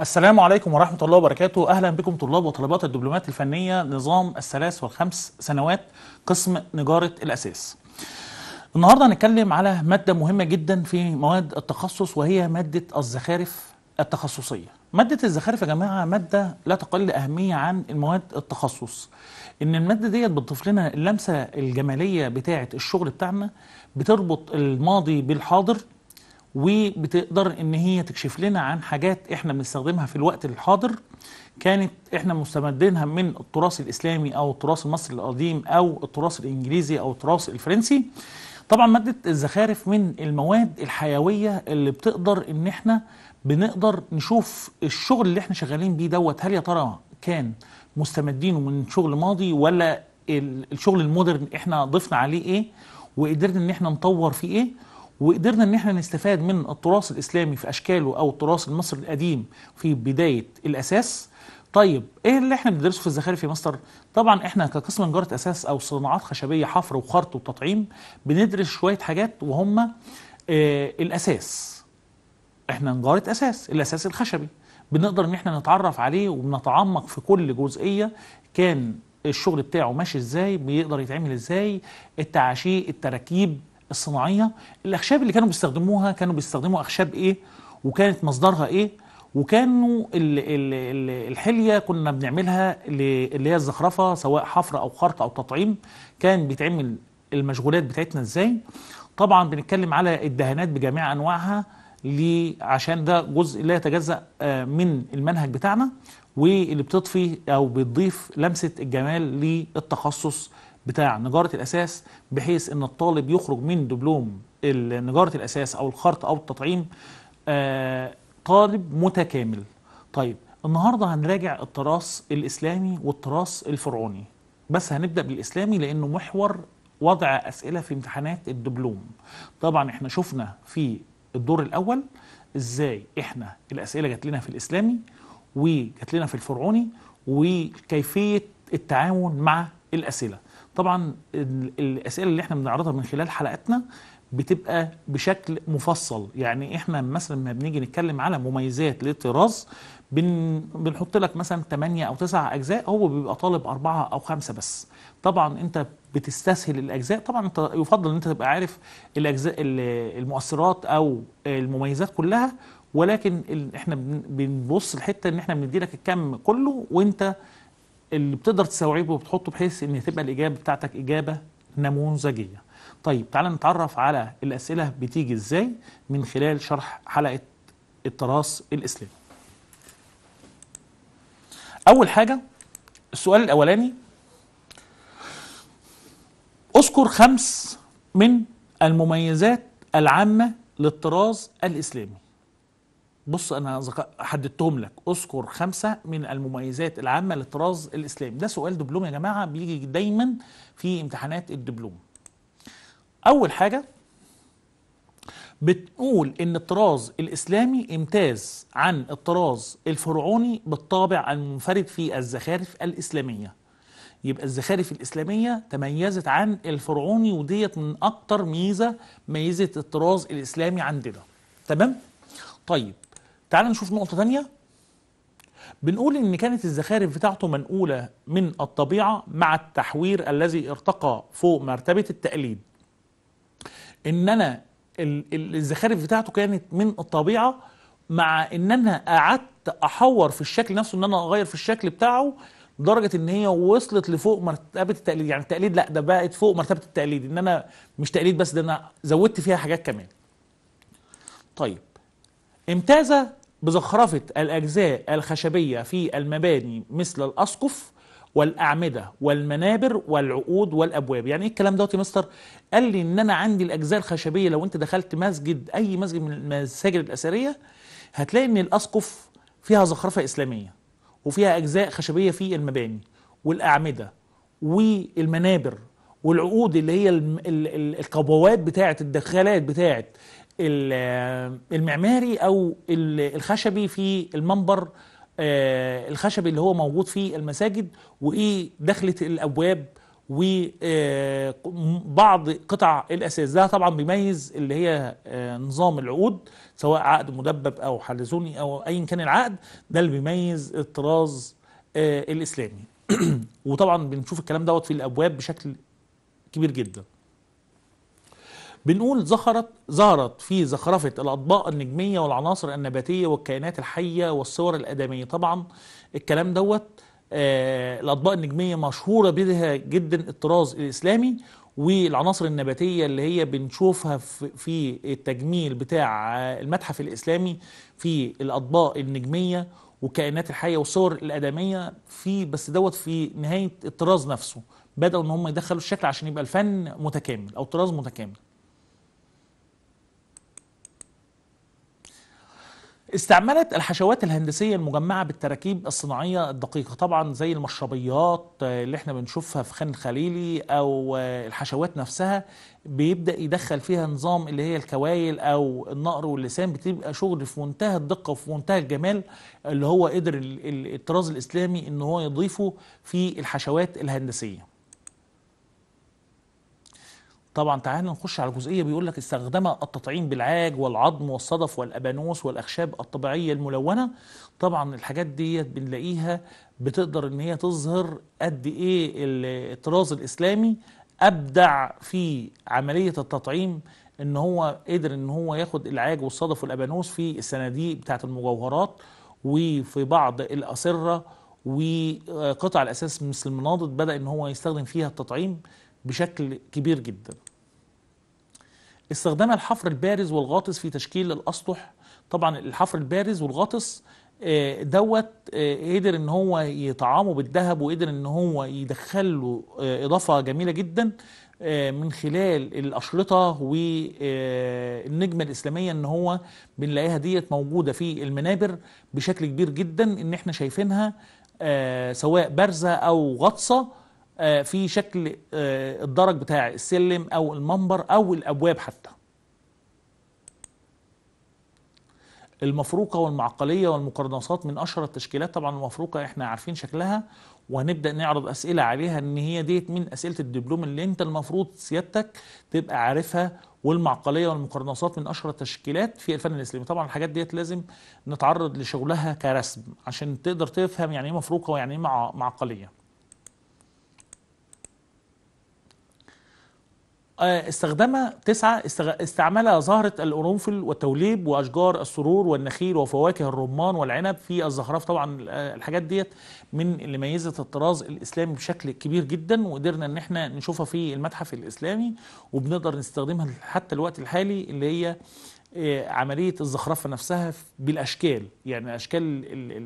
السلام عليكم ورحمة الله وبركاته أهلا بكم طلاب وطالبات الدبلومات الفنية نظام الثلاث والخمس سنوات قسم نجارة الأساس النهاردة هنتكلم على مادة مهمة جدا في مواد التخصص وهي مادة الزخارف التخصصية مادة الزخارف يا جماعة مادة لا تقل أهمية عن المواد التخصص إن المادة ديت بتضيف لنا اللمسة الجمالية بتاعة الشغل بتاعنا بتربط الماضي بالحاضر وبتقدر ان هي تكشف لنا عن حاجات احنا بنستخدمها في الوقت الحاضر كانت احنا مستمدينها من التراث الاسلامي او التراث المصري القديم او التراث الانجليزي او التراث الفرنسي طبعا ماده الزخارف من المواد الحيويه اللي بتقدر ان احنا بنقدر نشوف الشغل اللي احنا شغالين بيه دوت هل يا ترى كان مستمدينه من شغل ماضي ولا الشغل المودرن احنا ضفنا عليه ايه وقدرنا ان احنا نطور فيه ايه وقدرنا ان احنا نستفاد من التراث الاسلامي في اشكاله او التراث المصري القديم في بدايه الاساس طيب ايه اللي احنا بندرسه في الزخارف يا مصر طبعا احنا كقسم نجاره اساس او صناعات خشبيه حفر وخرط وتطعيم بندرس شويه حاجات وهم آه الاساس احنا نجاره اساس الاساس الخشبي بنقدر ان احنا نتعرف عليه وبنتعمق في كل جزئيه كان الشغل بتاعه ماشي ازاي بيقدر يتعمل ازاي التعاشيق التراكيب الصناعيه الاخشاب اللي كانوا بيستخدموها كانوا بيستخدموا اخشاب ايه وكانت مصدرها ايه وكانوا الـ الـ الـ الحليه كنا بنعملها اللي هي الزخرفه سواء حفر او خرط او تطعيم كان بيتعمل المشغولات بتاعتنا ازاي طبعا بنتكلم على الدهانات بجميع انواعها عشان ده جزء لا يتجزا آه، من المنهج بتاعنا واللي بتضفي او بتضيف لمسه الجمال للتخصص بتاع نجارة الأساس بحيث أن الطالب يخرج من دبلوم نجارة الأساس أو الخرط أو التطعيم آه، طالب متكامل طيب النهاردة هنراجع التراث الإسلامي والتراث الفرعوني بس هنبدأ بالإسلامي لأنه محور وضع أسئلة في امتحانات الدبلوم طبعا احنا شفنا في الدور الأول ازاي احنا الأسئلة جات لنا في الإسلامي وجات لنا في الفرعوني وكيفية التعاون مع الأسئلة طبعا الاسئله اللي احنا بنعرضها من خلال حلقاتنا بتبقى بشكل مفصل يعني احنا مثلا ما بنيجي نتكلم على مميزات للطراز بن بنحط لك مثلا 8 او 9 اجزاء هو بيبقى طالب 4 او 5 بس طبعا انت بتستسهل الاجزاء طبعا انت يفضل ان انت تبقى عارف الاجزاء المؤثرات او المميزات كلها ولكن احنا بنبص الحته ان احنا بندي لك الكم كله وانت اللي بتقدر تستوعبه وبتحطه بحيث ان تبقى الاجابه بتاعتك اجابه نموذجيه طيب تعالى نتعرف على الاسئله بتيجي ازاي من خلال شرح حلقه التراث الاسلامي اول حاجه السؤال الاولاني اذكر خمس من المميزات العامه للطراز الاسلامي بص انا حددتهم لك اذكر خمسه من المميزات العامه للطراز الاسلامي ده سؤال دبلوم يا جماعه بيجي دايما في امتحانات الدبلوم اول حاجه بتقول ان الطراز الاسلامي امتاز عن الطراز الفرعوني بالطابع المنفرد في الزخارف الاسلاميه يبقى الزخارف الاسلاميه تميزت عن الفرعوني وديت من اكتر ميزه ميزه الطراز الاسلامي عندنا تمام طيب تعال نشوف نقطة تانية بنقول ان كانت الزخارف بتاعته منقولة من الطبيعة مع التحوير الذي ارتقى فوق مرتبة التقليد ان انا الزخارف بتاعته كانت من الطبيعة مع ان انا قعدت احور في الشكل نفسه ان انا اغير في الشكل بتاعه لدرجه ان هي وصلت لفوق مرتبه التقليد يعني التقليد لا ده بقت فوق مرتبه التقليد ان انا مش تقليد بس ده انا زودت فيها حاجات كمان طيب امتاز بزخرفة الأجزاء الخشبية في المباني مثل الأسقف والأعمدة والمنابر والعقود والأبواب يعني إيه الكلام دوت يا مستر قال لي إن أنا عندي الأجزاء الخشبية لو أنت دخلت مسجد أي مسجد من المساجد الأثرية هتلاقي إن الأسقف فيها زخرفة إسلامية وفيها أجزاء خشبية في المباني والأعمدة والمنابر والعقود اللي هي القبوات بتاعة الدخالات بتاعة المعماري او الخشبي في المنبر آه، الخشبي اللي هو موجود في المساجد وايه دخله الابواب وبعض آه، قطع الاساس ده طبعا بيميز اللي هي آه، نظام العقود سواء عقد مدبب او حلزوني او ايا كان العقد ده اللي بيميز الطراز الاسلامي وطبعا بنشوف الكلام دوت في الابواب بشكل كبير جدا بنقول ظهرت ظهرت في زخرفه الاطباق النجميه والعناصر النباتيه والكائنات الحيه والصور الادميه طبعا الكلام دوت آه الاطباق النجميه مشهوره بها جدا الطراز الاسلامي والعناصر النباتيه اللي هي بنشوفها في التجميل بتاع آه، المتحف الاسلامي في الاطباق النجميه والكائنات الحيه والصور الادميه في بس دوت في نهايه الطراز نفسه بداوا ان هم يدخلوا الشكل عشان يبقى الفن متكامل او الطراز متكامل استعملت الحشوات الهندسية المجمعة بالتراكيب الصناعية الدقيقة طبعا زي المشربيات اللي احنا بنشوفها في خان الخليلي او الحشوات نفسها بيبدأ يدخل فيها نظام اللي هي الكوايل او النقر واللسان بتبقى شغل في منتهى الدقة وفي منتهى الجمال اللي هو قدر الطراز الاسلامي ان هو يضيفه في الحشوات الهندسية طبعا تعالى نخش على جزئيه بيقول لك استخدم التطعيم بالعاج والعظم والصدف والابانوس والاخشاب الطبيعيه الملونه طبعا الحاجات ديت بنلاقيها بتقدر ان هي تظهر قد ايه الطراز الاسلامي ابدع في عمليه التطعيم ان هو قدر ان هو ياخد العاج والصدف والابانوس في الصناديق بتاعه المجوهرات وفي بعض الاسره وقطع الاساس مثل المناضد بدا ان هو يستخدم فيها التطعيم بشكل كبير جدا استخدام الحفر البارز والغاطس في تشكيل الاسطح طبعا الحفر البارز والغاطس آه، دوت آه، قدر ان هو يطعمه بالذهب وقدر ان هو يدخل له آه، اضافه جميله جدا من خلال الاشرطه والنجمه الاسلاميه ان هو بنلاقيها ديت موجوده في المنابر بشكل كبير جدا ان احنا شايفينها سواء بارزه او غطسه آه، في شكل آه، الدرج بتاع السلم او المنبر او الابواب حتى المفروقة والمعقلية والمقرنصات من أشهر التشكيلات طبعا المفروقة احنا عارفين شكلها وهنبدأ نعرض أسئلة عليها إن هي ديت من أسئلة الدبلوم اللي أنت المفروض سيادتك تبقى عارفها والمعقلية والمقرنصات من أشهر التشكيلات في الفن الإسلامي طبعا الحاجات ديت لازم نتعرض لشغلها كرسم عشان تقدر تفهم يعني إيه مفروقة ويعني إيه معقلية آه، استخدمها تسعة استعملها زهرة القرنفل والتوليب وأشجار السرور والنخيل وفواكه الرمان والعنب في الزخرف طبعا آه، الحاجات ديت من اللي ميزت الطراز الإسلامي بشكل كبير جدا وقدرنا إن احنا نشوفها في المتحف الإسلامي وبنقدر نستخدمها حتى الوقت الحالي اللي هي آه، عملية الزخرفة نفسها بالأشكال يعني أشكال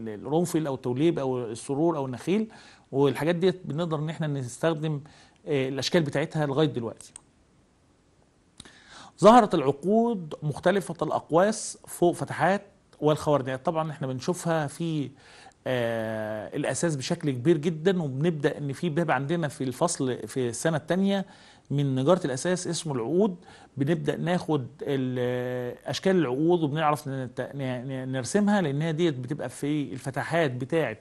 القرنفل أو التوليب أو السرور أو النخيل والحاجات ديت بنقدر إن احنا نستخدم الأشكال بتاعتها لغاية دلوقتي ظهرت العقود مختلفة الأقواس فوق فتحات والخوارزميات طبعا احنا بنشوفها في آه الأساس بشكل كبير جدا وبنبدأ إن في باب عندنا في الفصل في السنة الثانية من نجارة الأساس اسمه العقود بنبدأ ناخد آه، أشكال العقود وبنعرف نرسمها لأنها ديت بتبقى في الفتحات بتاعة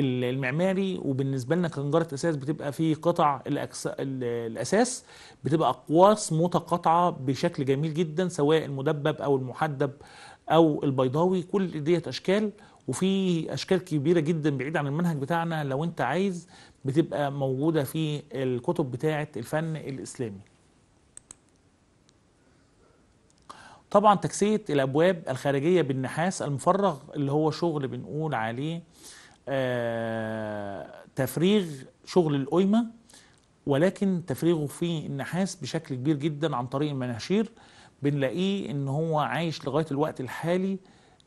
المعماري وبالنسبه لنا كنجاره اساس بتبقى في قطع الأكس... الاساس بتبقى اقواس متقاطعه بشكل جميل جدا سواء المدبب او المحدب او البيضاوي كل ديت اشكال وفي اشكال كبيره جدا بعيد عن المنهج بتاعنا لو انت عايز بتبقى موجوده في الكتب بتاعه الفن الاسلامي طبعا تكسيه الابواب الخارجيه بالنحاس المفرغ اللي هو شغل بنقول عليه آه، تفريغ شغل القيمة ولكن تفريغه في النحاس بشكل كبير جدا عن طريق المناشير بنلاقيه ان هو عايش لغاية الوقت الحالي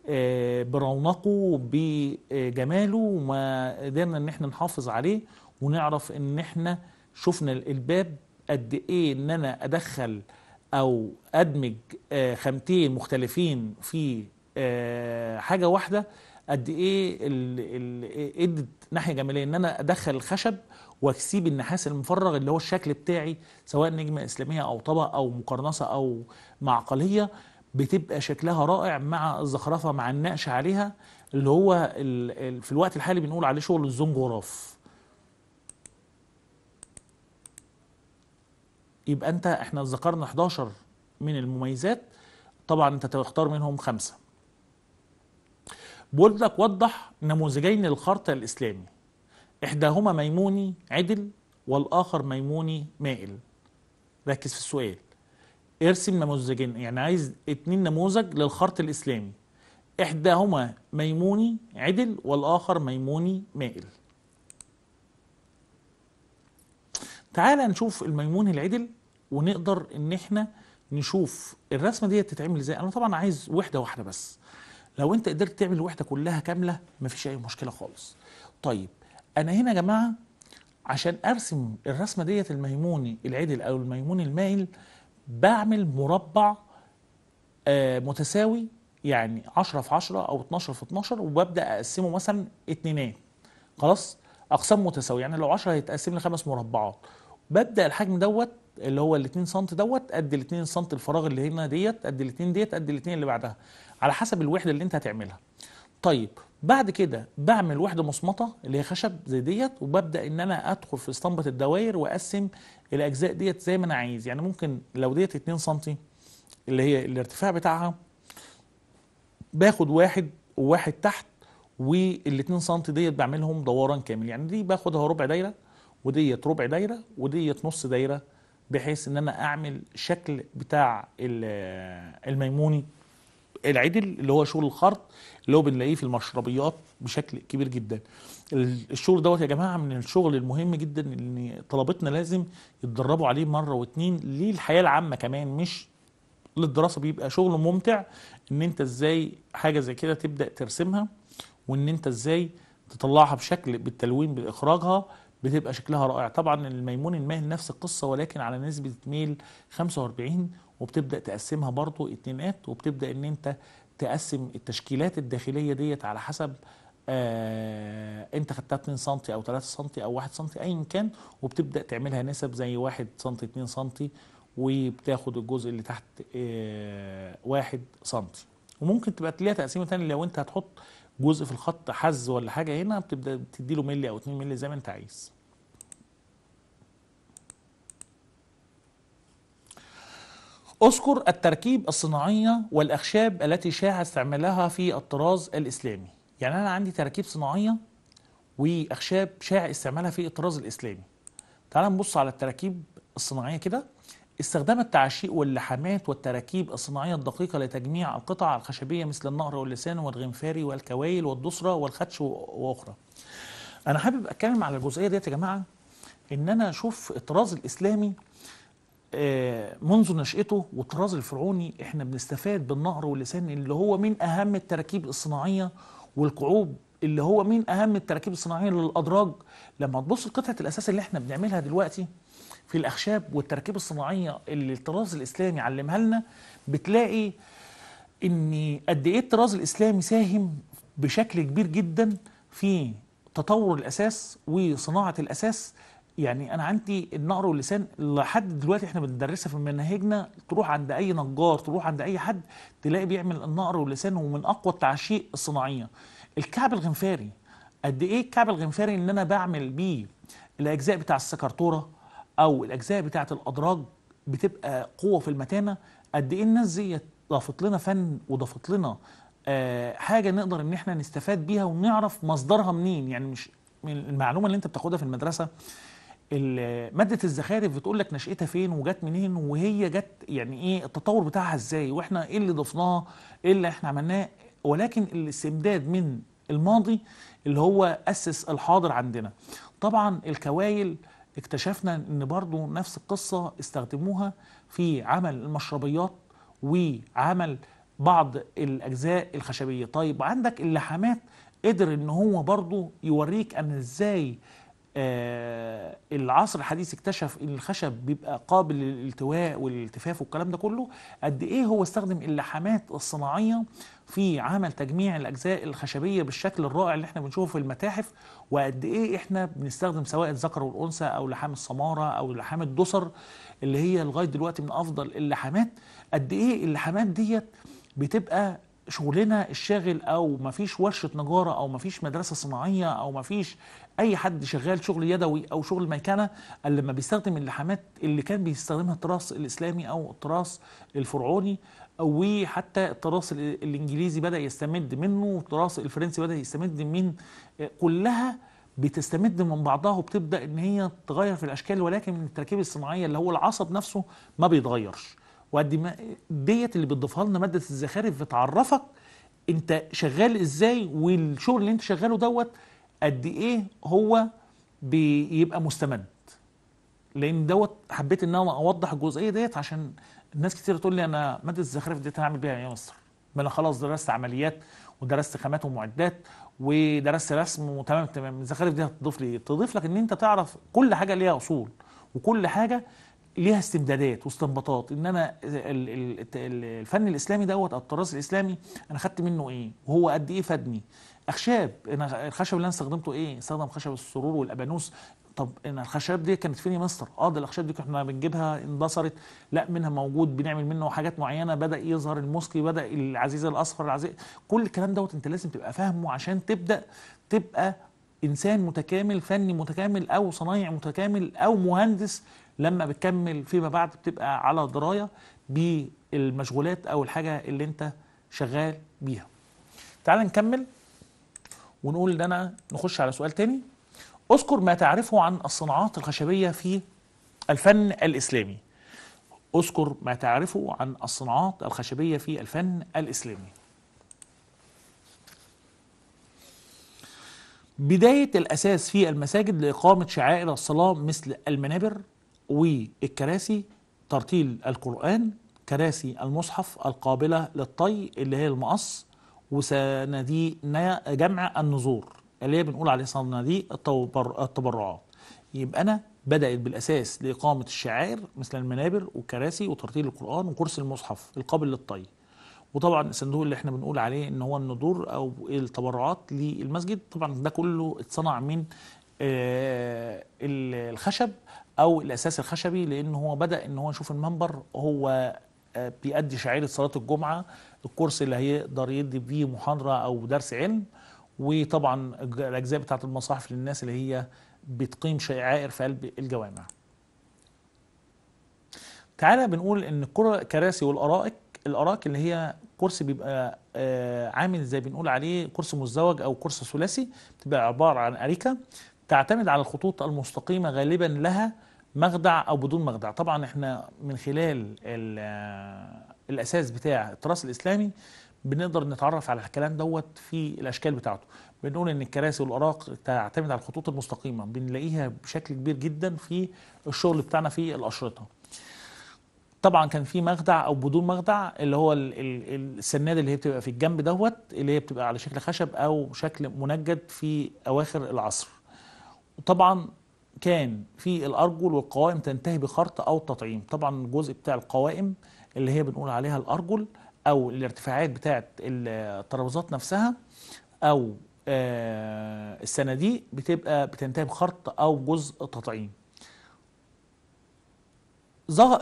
آه، برونقه بجماله وما قدرنا ان احنا نحافظ عليه ونعرف ان احنا شفنا الباب قد ايه ان انا ادخل او ادمج آه، خامتين مختلفين في حاجه واحده قد ايه ادت ناحيه جماليه ان انا ادخل الخشب واسيب النحاس المفرغ اللي هو الشكل بتاعي سواء نجمه اسلاميه او طبق او مقرنصه او معقليه بتبقى شكلها رائع مع الزخرفه مع النقش عليها اللي هو في الوقت الحالي بنقول عليه شغل الزنجوراف يبقى انت احنا ذكرنا 11 من المميزات طبعا انت تختار منهم خمسه بقول لك وضح نموذجين للخرط الإسلامي إحداهما ميموني عدل والآخر ميموني مائل ركز في السؤال ارسم نموذجين يعني عايز اتنين نموذج للخرط الإسلامي إحداهما ميموني عدل والآخر ميموني مائل تعالى نشوف الميمون العدل ونقدر ان احنا نشوف الرسمه دي تتعمل ازاي انا طبعا عايز وحده واحده بس لو انت قدرت تعمل الوحده كلها كامله مفيش اي مشكله خالص طيب انا هنا يا جماعه عشان ارسم الرسمه ديت الميموني العدل او الميموني المايل بعمل مربع آه متساوي يعني 10 في 10 او 12 في 12 وببدا اقسمه مثلا اتنينات خلاص اقسام متساويه يعني لو 10 هيتقسم لخمس مربعات ببدا الحجم دوت اللي هو ال 2 سم دوت قد ال 2 سم الفراغ اللي هنا ديت قد ال 2 ديت قد ال 2 اللي بعدها على حسب الوحده اللي انت هتعملها طيب بعد كده بعمل وحده مصمطه اللي هي خشب زي ديت وببدا ان انا ادخل في اسطمبه الدوائر واقسم الاجزاء ديت زي ما انا عايز يعني ممكن لو ديت 2 سم اللي هي الارتفاع بتاعها باخد واحد وواحد تحت وال2 سم ديت بعملهم دوران كامل يعني دي باخدها ربع دايره وديت ربع دايره وديت نص دايره بحيث ان انا اعمل شكل بتاع الميموني العدل اللي هو شغل الخرط اللي هو بنلاقيه في المشربيات بشكل كبير جدا الشغل دوت يا جماعه من الشغل المهم جدا ان طلبتنا لازم يتدربوا عليه مره واتنين للحياه العامه كمان مش للدراسه بيبقى شغل ممتع ان انت ازاي حاجه زي كده تبدا ترسمها وان انت ازاي تطلعها بشكل بالتلوين باخراجها بتبقى شكلها رائع طبعا الميمون الماهن نفس القصه ولكن على نسبه ميل 45 وبتبدا تقسمها برضو اتنينات وبتبدا ان انت تقسم التشكيلات الداخليه ديت على حسب آه انت خدتها 2 سم او 3 سم او 1 سم ايا كان وبتبدا تعملها نسب زي 1 سم 2 سم وبتاخد الجزء اللي تحت آه 1 سم وممكن تبقى ليها تقسيمه ثانيه لو انت هتحط جزء في الخط حز ولا حاجه هنا بتبدا تدي له ملي او 2 ملي زي ما انت عايز اذكر التركيب الصناعية والأخشاب التي شاع استعمالها في الطراز الإسلامي يعني أنا عندي تركيب صناعية وأخشاب شاع استعمالها في الطراز الإسلامي تعال نبص على التراكيب الصناعية كده استخدام التعشيق واللحامات والتراكيب الصناعية الدقيقة لتجميع القطع الخشبية مثل النهر واللسان والغنفاري والكوايل والدسرة والخدش وأخرى أنا حابب أتكلم على الجزئية ديت يا جماعة إن أنا أشوف الطراز الإسلامي آه، منذ نشأته والطراز الفرعوني احنا بنستفاد بالنهر واللسان اللي هو من أهم التراكيب الصناعية والقعوب اللي هو من أهم التراكيب الصناعية للأدراج لما تبص لقطعة الأساس اللي احنا بنعملها دلوقتي في الأخشاب والتراكيب الصناعية اللي الطراز الإسلامي علمها لنا بتلاقي إن قد إيه الطراز الإسلامي ساهم بشكل كبير جدا في تطور الأساس وصناعة الأساس يعني انا عندي النقر واللسان لحد دلوقتي احنا بندرسها في مناهجنا تروح عند اي نجار تروح عند اي حد تلاقي بيعمل النقر واللسان ومن اقوى التعشيق الصناعيه الكعب الغنفاري قد ايه الكعب الغنفاري اللي انا بعمل بيه الاجزاء بتاع السكرتوره او الاجزاء بتاعه الادراج بتبقى قوه في المتانه قد ايه الناس دي ضافت لنا فن وضافت لنا آه حاجه نقدر ان احنا نستفاد بيها ونعرف مصدرها منين يعني مش من المعلومه اللي انت بتاخدها في المدرسه ماده الزخارف بتقول لك نشاتها فين وجت منين وهي جت يعني ايه التطور بتاعها ازاي واحنا ايه اللي ضفناه ايه اللي احنا عملناه ولكن الاستمداد من الماضي اللي هو اسس الحاضر عندنا طبعا الكوايل اكتشفنا ان برضو نفس القصه استخدموها في عمل المشربيات وعمل بعض الاجزاء الخشبيه طيب عندك اللحامات قدر ان هو برضو يوريك ان ازاي آه العصر الحديث اكتشف ان الخشب بيبقى قابل للالتواء والالتفاف والكلام ده كله قد ايه هو استخدم اللحامات الصناعيه في عمل تجميع الاجزاء الخشبيه بالشكل الرائع اللي احنا بنشوفه في المتاحف وقد ايه احنا بنستخدم سواء الذكر والانثى او لحام السماره او لحام الدسر اللي هي لغايه دلوقتي من افضل اللحامات قد ايه اللحامات ديت بتبقى شغلنا الشاغل او مفيش ورشه نجاره او مفيش مدرسه صناعيه او مفيش اي حد شغال شغل يدوي او شغل ميكنه لما بيستخدم اللحامات اللي كان بيستخدمها التراث الاسلامي او التراث الفرعوني وحتى التراث الانجليزي بدا يستمد منه والتراث الفرنسي بدا يستمد من آه، كلها بتستمد من بعضها وبتبدا ان هي تغير في الاشكال ولكن من التركيب الصناعيه اللي هو العصب نفسه ما بيتغيرش وقد ما ديت اللي بتضيفها لنا ماده الزخارف بتعرفك انت شغال ازاي والشغل اللي انت شغاله دوت قد ايه هو بيبقى مستمد لان دوت حبيت ان انا اوضح الجزئيه ديت عشان ناس كتير تقول لي انا ماده الزخرف ديت انا هعمل بيها ايه يا مصر؟ ما انا خلاص درست عمليات ودرست خامات ومعدات ودرست رسم وتمام تمام الزخارف دي هتضيف لي ايه؟ تضيف لك ان انت تعرف كل حاجه ليها اصول وكل حاجه ليها استمدادات واستنباطات ان انا الفن الاسلامي دوت او التراث الاسلامي انا خدت منه ايه؟ وهو قد ايه فادني؟ اخشاب انا الخشب اللي انا استخدمته ايه استخدم خشب السرور والابانوس طب ان الخشب دي كانت فين يا مستر اه ده الاخشاب دي احنا بنجيبها اندثرت لا منها موجود بنعمل منه حاجات معينه بدا يظهر الموسكي بدا العزيز الاصفر العزيز كل الكلام دوت انت لازم تبقى فاهمه عشان تبدا تبقى انسان متكامل فني متكامل او صنايع متكامل او مهندس لما بتكمل فيما بعد بتبقى على درايه بالمشغولات او الحاجه اللي انت شغال بيها تعال نكمل ونقول ان انا نخش على سؤال تاني اذكر ما تعرفه عن الصناعات الخشبيه في الفن الاسلامي اذكر ما تعرفه عن الصناعات الخشبيه في الفن الاسلامي بدايه الاساس في المساجد لاقامه شعائر الصلاه مثل المنابر والكراسي ترتيل القران كراسي المصحف القابله للطي اللي هي المقص وصناديقنا جمع النذور اللي هي بنقول عليه صناديق التبرعات يبقى أنا بدأت بالأساس لإقامة الشعائر مثل المنابر والكراسي وترتيل القرآن وكرسي المصحف القابل للطي وطبعا الصندوق اللي احنا بنقول عليه ان هو النذور او التبرعات للمسجد طبعا ده كله اتصنع من آه، الخشب او الاساس الخشبي لان هو بدا ان هو يشوف المنبر هو آه، بيأدي شعيرة صلاة الجمعة الكورس اللي هيقدر يدي بيه محاضره او درس علم وطبعا الاجزاء بتاعه المصاحف للناس اللي هي بتقيم شعائر في قلب الجوامع تعالى بنقول ان الكراسي والارائك الارائك اللي هي كرسي بيبقى آه، عامل زي بنقول عليه كرسي مزدوج او كرسي ثلاثي بتبقى عباره عن اريكه تعتمد على الخطوط المستقيمه غالبا لها مخدع او بدون مخدع طبعا احنا من خلال آه، الاساس بتاع التراث الاسلامي بنقدر نتعرف على الكلام دوت في الاشكال بتاعته بنقول ان الكراسي والاوراق تعتمد على الخطوط المستقيمه بنلاقيها بشكل كبير جدا في الشغل بتاعنا في الاشرطه طبعا كان في مخدع او بدون مخدع اللي هو السناده اللي هي بتبقى في الجنب دوت اللي هي بتبقى على شكل خشب او شكل منجد في اواخر العصر وطبعا كان في الارجل والقوائم تنتهي بخرط او تطعيم طبعا الجزء بتاع القوائم اللي هي بنقول عليها الأرجل أو الارتفاعات بتاعة الترابيزات نفسها أو آه، الصناديق بتبقى بتنتهي بخرط أو جزء تطعيم ظهر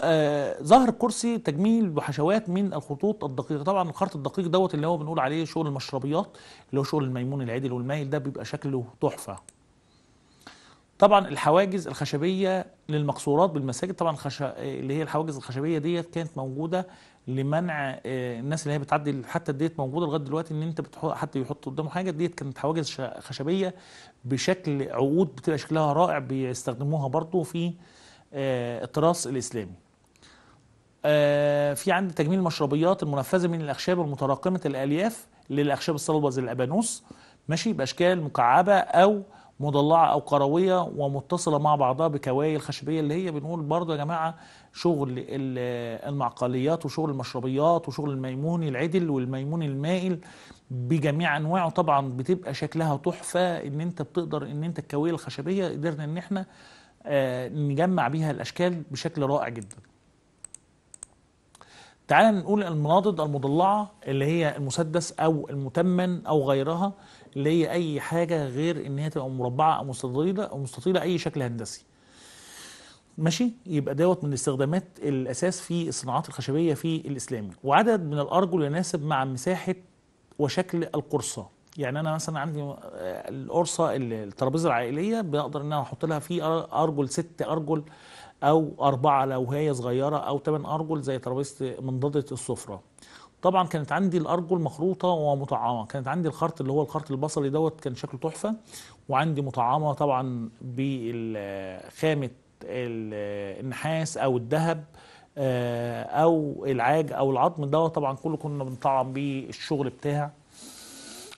آه، الكرسي تجميل بحشوات من الخطوط الدقيقه طبعا الخرط الدقيق دوت اللي هو بنقول عليه شغل المشربيات اللي هو شغل الميمون العدل والمايل ده بيبقى شكله تحفه طبعا الحواجز الخشبيه للمقصورات بالمساجد طبعا الخش... اللي هي الحواجز الخشبيه ديت كانت موجوده لمنع آه، الناس اللي هي بتعدي حتى ديت موجوده لغايه دلوقتي ان انت بتحط حد يحط قدامه حاجه ديت كانت حواجز خشبيه بشكل عقود بتبقى شكلها رائع بيستخدموها برضو في آه، التراث الاسلامي آه، في عندي تجميل المشربيات المنفذه من الاخشاب المتراكمه الالياف للاخشاب الصلبه زي الابانوس ماشي باشكال مكعبه او مضلعه او قرويه ومتصله مع بعضها بكوايل خشبيه اللي هي بنقول برضه يا جماعه شغل المعقليات وشغل المشربيات وشغل الميموني العدل والميموني المائل بجميع انواعه طبعا بتبقى شكلها تحفه ان انت بتقدر ان انت الكوايل الخشبيه قدرنا ان احنا آه، نجمع بيها الاشكال بشكل رائع جدا تعال نقول المناضد المضلعة اللي هي المسدس أو المتمن أو غيرها اللي هي أي حاجة غير إن هي تبقى مربعة أو مستطيلة أو مستطيلة أي شكل هندسي ماشي يبقى دوت من استخدامات الأساس في الصناعات الخشبية في الإسلامي وعدد من الأرجل يناسب مع مساحة وشكل القرصة يعني انا مثلا عندي آه، القرصه الترابيزه العائليه بقدر ان انا احط لها فيه ارجل ست ارجل او اربعه لو هي صغيره او ثمان ارجل زي ترابيزه منضده السفره طبعا كانت عندي الارجل مخروطه ومطعمه كانت عندي الخرط اللي هو الخرط البصري دوت كان شكله تحفه وعندي مطعمه طبعا بخامه النحاس او الذهب آه، او العاج او العظم دوت طبعا كله كنا بنطعم بيه الشغل بتاع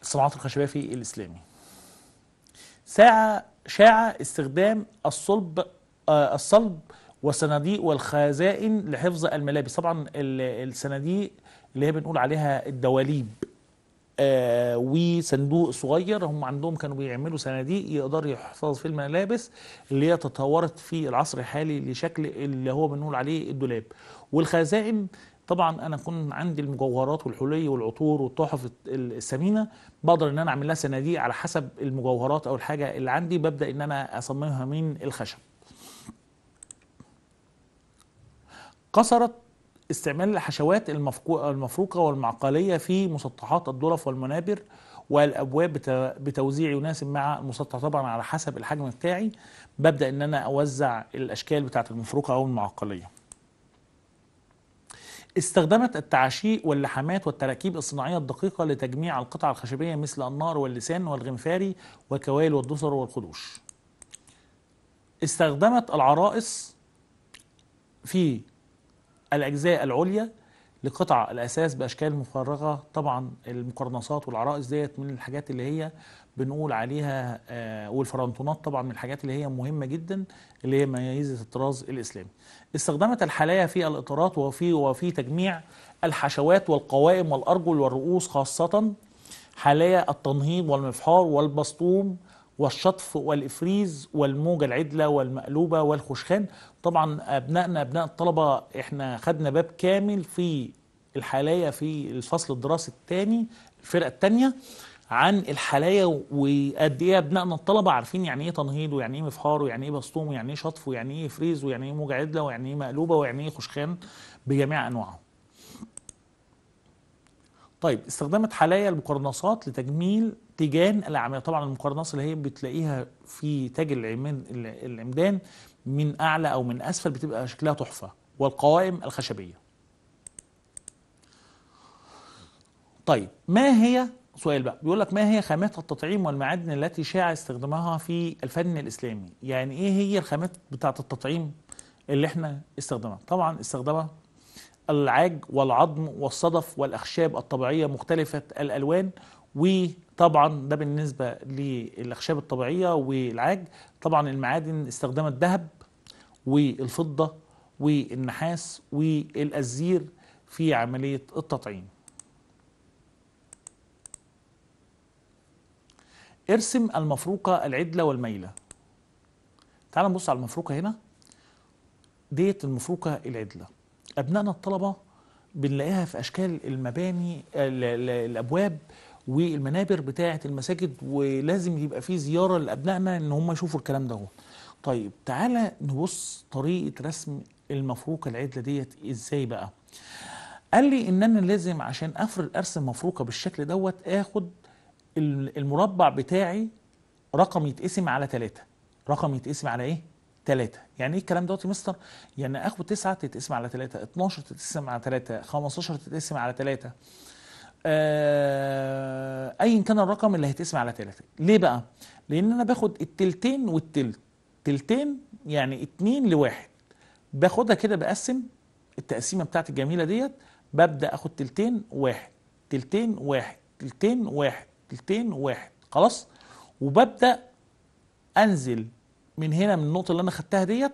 الصناعات الخشبيه في الاسلامي ساعه شاع استخدام الصلب آه، الصلب وصناديق والخزائن لحفظ الملابس طبعا الصناديق اللي هي بنقول عليها الدواليب آه وصندوق صغير هم عندهم كانوا بيعملوا صناديق يقدر يحفظ فيه الملابس اللي هي تطورت في العصر الحالي لشكل اللي هو بنقول عليه الدولاب والخزائن طبعا انا كن عندي المجوهرات والحلي والعطور والتحف الثمينه بقدر ان انا اعمل لها صناديق على حسب المجوهرات او الحاجه اللي عندي ببدا ان انا اصممها من الخشب قصرت استعمال الحشوات المفروقة والمعقلية في مسطحات الدرف والمنابر والابواب بتوزيع يناسب مع المسطح طبعا على حسب الحجم بتاعي ببدا ان انا اوزع الاشكال بتاعه المفروقه او المعقليه استخدمت التعشيق واللحامات والتراكيب الصناعيه الدقيقه لتجميع القطع الخشبيه مثل النار واللسان والغنفاري والكوائل والدسر والخدوش استخدمت العرائس في الأجزاء العليا لقطع الأساس بأشكال مفرغة طبعا المقرنصات والعرائس ديت من الحاجات اللي هي بنقول عليها آه، والفرنطونات طبعا من الحاجات اللي هي مهمة جدا اللي هي ميزة الطراز الإسلامي استخدمت الحلايا في الإطارات وفي, وفي تجميع الحشوات والقوائم والأرجل والرؤوس خاصة حلايا التنهيض والمفحار والبسطوم والشطف والإفريز والموجة العدلة والمقلوبة والخشخان طبعا أبنائنا أبناء الطلبة إحنا خدنا باب كامل في الحلايا في الفصل الدراسي الثاني الفرقة الثانية عن الحلايا وقد إيه أبنائنا الطلبة عارفين يعني إيه تنهيض ويعني إيه مفحار ويعني إيه بسطوم ويعني إيه شطف ويعني إيه فريز ويعني إيه موجة عدلة ويعني إيه مقلوبة ويعني إيه خشخان بجميع انواعها. طيب استخدمت حلايا المقرنصات لتجميل تيجان العمياء طبعا المقارنات اللي هي بتلاقيها في تاج العمدان العمدان من اعلى او من اسفل بتبقى شكلها تحفه والقوائم الخشبيه طيب ما هي سؤال بقى بيقول لك ما هي خامات التطعيم والمعادن التي شاع استخدامها في الفن الاسلامي يعني ايه هي الخامات بتاعه التطعيم اللي احنا استخدمها طبعا استخدمها العاج والعظم والصدف والاخشاب الطبيعيه مختلفه الالوان طبعا ده بالنسبه للاخشاب الطبيعيه والعاج طبعا المعادن استخدام الذهب والفضه والنحاس والازير في عمليه التطعيم ارسم المفروقه العدله والميله تعال نبص على المفروقه هنا ديت المفروقه العدله ابنائنا الطلبه بنلاقيها في اشكال المباني الابواب والمنابر بتاعه المساجد ولازم يبقى في زياره لابنائنا ان هم يشوفوا الكلام ده طيب تعالى نبص طريقه رسم المفروكه العدله ديت ازاي بقى قال لي ان انا لازم عشان افرد ارسم مفروكه بالشكل دوت اخد المربع بتاعي رقم يتقسم على ثلاثة رقم يتقسم على ايه ثلاثة يعني ايه الكلام دوت يا مستر يعني اخد تسعة تتقسم على ثلاثة 12 تتقسم على ثلاثة 15 تتقسم على ثلاثة آه، ايا كان الرقم اللي هيتقسم على ثلاثه ليه بقى لان انا باخد التلتين والتلت تلتين يعني اتنين لواحد باخدها كده بقسم التقسيمه بتاعت الجميله ديت ببدا اخد تلتين واحد تلتين واحد تلتين واحد تلتين واحد خلاص وببدا انزل من هنا من النقطه اللي انا خدتها ديت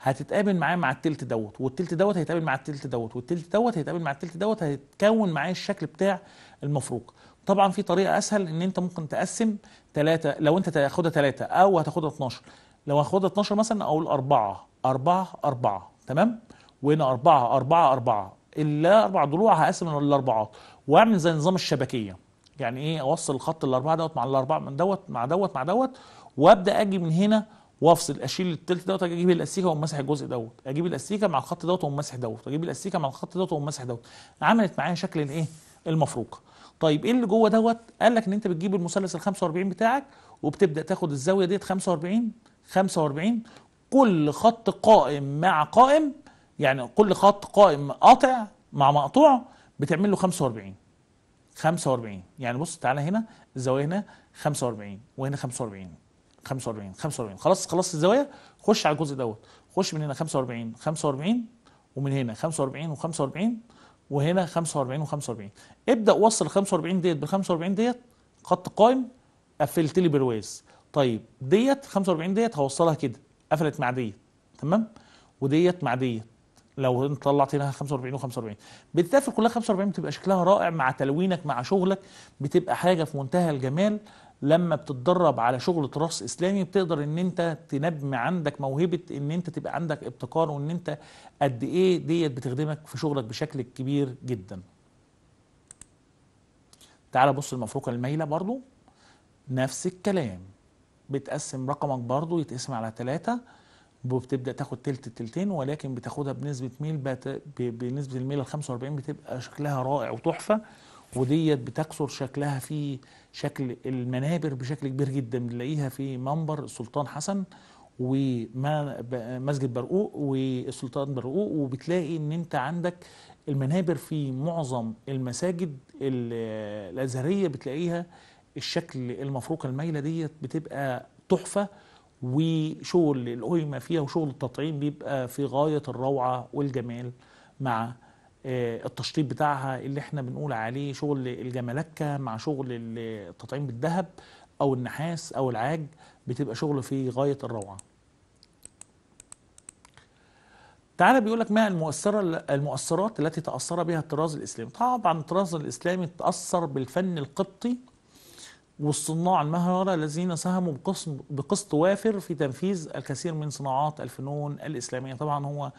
هتتقابل معاه مع التلت دوت والتلت دوت هيتقابل مع التلت دوت والتلت دوت هيتقابل مع التلت دوت هيتكون معاه الشكل بتاع المفروق طبعا في طريقه اسهل ان انت ممكن تقسم ثلاثه لو انت تاخدها ثلاثه او هتاخدها 12 لو هاخدها 12 مثلا اقول أربعة أربعة أربعة تمام وهنا أربعة أربعة أربعة الا اربع ضلوع هقسم الاربعات واعمل زي نظام الشبكيه يعني ايه اوصل الخط الاربعه دوت مع الاربعه من دوت مع دوت مع دوت وابدا اجي من هنا وافصل اشيل التلت دوت اجيب الاستيكه واقوم ماسح الجزء دوت اجيب الاستيكه مع الخط دوت واقوم ماسح دوت اجيب الاستيكه مع الخط دوت واقوم ماسح دوت عملت معايا شكل الايه المفروكه طيب ايه اللي جوه دوت قال لك ان انت بتجيب المثلث ال 45 بتاعك وبتبدا تاخد الزاويه ديت 45 45 كل خط قائم مع قائم يعني كل خط قائم قاطع مع مقطوع بتعمل له 45 45 يعني بص تعالى هنا الزاويه هنا 45 وهنا 45 45 45 خلاص خلصت الزوايا خش على الجزء دوت خش من هنا 45 45 ومن هنا 45 و45 وهنا 45 و45 ابدا وصل 45 ديت بال 45 ديت خط قائم قفلت لي برواز طيب ديت 45 ديت هوصلها كده قفلت مع ديت تمام وديت مع ديت لو انت طلعت هنا 45 و45 بالتقفل كلها 45 بتبقى شكلها رائع مع تلوينك مع شغلك بتبقى حاجه في منتهى الجمال لما بتتدرب على شغل تراث اسلامي بتقدر ان انت تنمي عندك موهبه ان انت تبقى عندك ابتكار وان انت قد ايه ديت بتخدمك في شغلك بشكل كبير جدا تعال بص المفروقه المايله برضو نفس الكلام بتقسم رقمك برضو يتقسم على ثلاثة وبتبدأ تاخد تلت التلتين ولكن بتاخدها بنسبة ميل بنسبة الميل ال 45 بتبقى شكلها رائع وتحفة وديت بتكسر شكلها في شكل المنابر بشكل كبير جدا بنلاقيها في منبر السلطان حسن ومسجد برقوق والسلطان برقوق وبتلاقي ان انت عندك المنابر في معظم المساجد الازهريه بتلاقيها الشكل المفروكه المايله ديت بتبقى تحفه وشغل القيمه فيها وشغل التطعيم بيبقى في غايه الروعه والجمال مع آه، التشطيب بتاعها اللي احنا بنقول عليه شغل الجملكه مع شغل التطعيم بالذهب او النحاس او العاج بتبقى شغل في غايه الروعه تعالى بيقول لك ما المؤثره المؤثرات التي تاثر بها الطراز الاسلامي طبعا الطراز الاسلامي تاثر بالفن القبطي والصناع المهرة الذين ساهموا بقسط وافر في تنفيذ الكثير من صناعات الفنون الإسلامية طبعا هو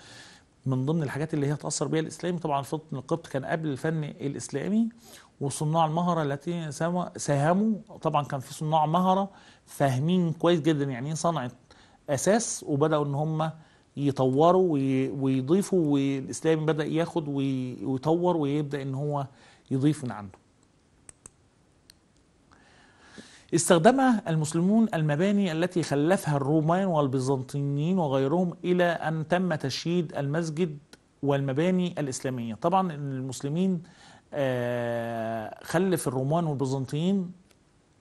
من ضمن الحاجات اللي هي تأثر بها الإسلامي طبعا فطن القبط كان قبل الفن الإسلامي وصناع المهرة التي ساهموا طبعا كان في صناع مهرة فاهمين كويس جدا يعني ايه صنعة أساس وبدأوا إن هم يطوروا ويضيفوا والإسلامي بدأ ياخد ويطور ويبدأ إن هو يضيف من عنده استخدمها المسلمون المباني التي خلفها الرومان والبيزنطيين وغيرهم إلى أن تم تشييد المسجد والمباني الإسلامية طبعا المسلمين آه، خلف الرومان والبيزنطيين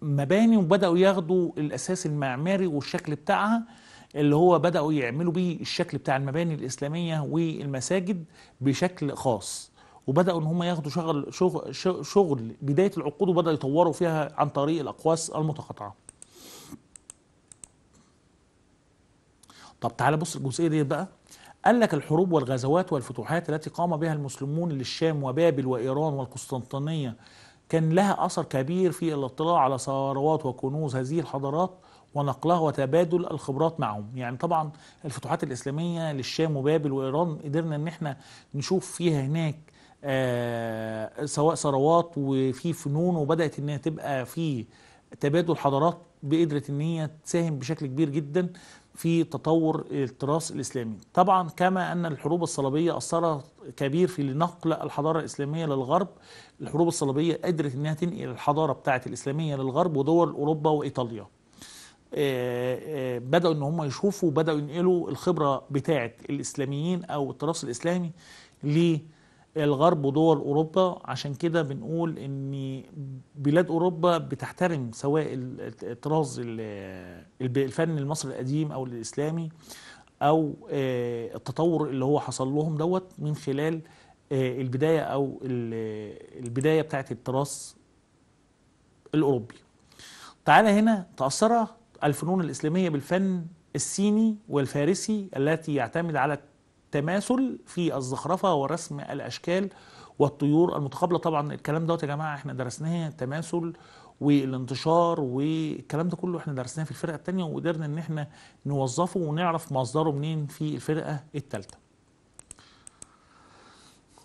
مباني وبدأوا ياخدوا الأساس المعماري والشكل بتاعها اللي هو بدأوا يعملوا بيه الشكل بتاع المباني الإسلامية والمساجد بشكل خاص وبداوا ان هم ياخدوا شغل شغل, شغل بدايه العقود وبداوا يطوروا فيها عن طريق الاقواس المتقاطعه. طب تعالى بص الجزئيه دي بقى قال لك الحروب والغزوات والفتوحات التي قام بها المسلمون للشام وبابل وايران والقسطنطينيه كان لها اثر كبير في الاطلاع على ثروات وكنوز هذه الحضارات ونقلها وتبادل الخبرات معهم يعني طبعا الفتوحات الإسلامية للشام وبابل وإيران قدرنا أن احنا نشوف فيها هناك آه، سواء ثروات وفي فنون وبدات ان هي تبقى في تبادل حضارات بقدره ان هي تساهم بشكل كبير جدا في تطور التراث الاسلامي طبعا كما ان الحروب الصليبيه اثرت كبير في نقل الحضاره الاسلاميه للغرب الحروب الصليبيه قدرت انها تنقل الحضاره بتاعه الاسلاميه للغرب ودول اوروبا وايطاليا آه، آه، بداوا ان هم يشوفوا بداوا ينقلوا الخبره بتاعه الاسلاميين او التراث الاسلامي ليه الغرب ودول اوروبا عشان كده بنقول ان بلاد اوروبا بتحترم سواء الطراز الفن المصري القديم او الاسلامي او آه، التطور اللي هو حصل لهم دوت من خلال آه، البدايه او البدايه بتاعه التراث الاوروبي تعالى هنا تاثر الفنون الاسلاميه بالفن الصيني والفارسي التي يعتمد على تماثل في الزخرفة ورسم الأشكال والطيور المتقابلة طبعا الكلام دوت يا جماعة احنا درسناه تماثل والانتشار والكلام ده كله احنا درسناه في الفرقة الثانية وقدرنا ان احنا نوظفه ونعرف مصدره منين في الفرقة الثالثة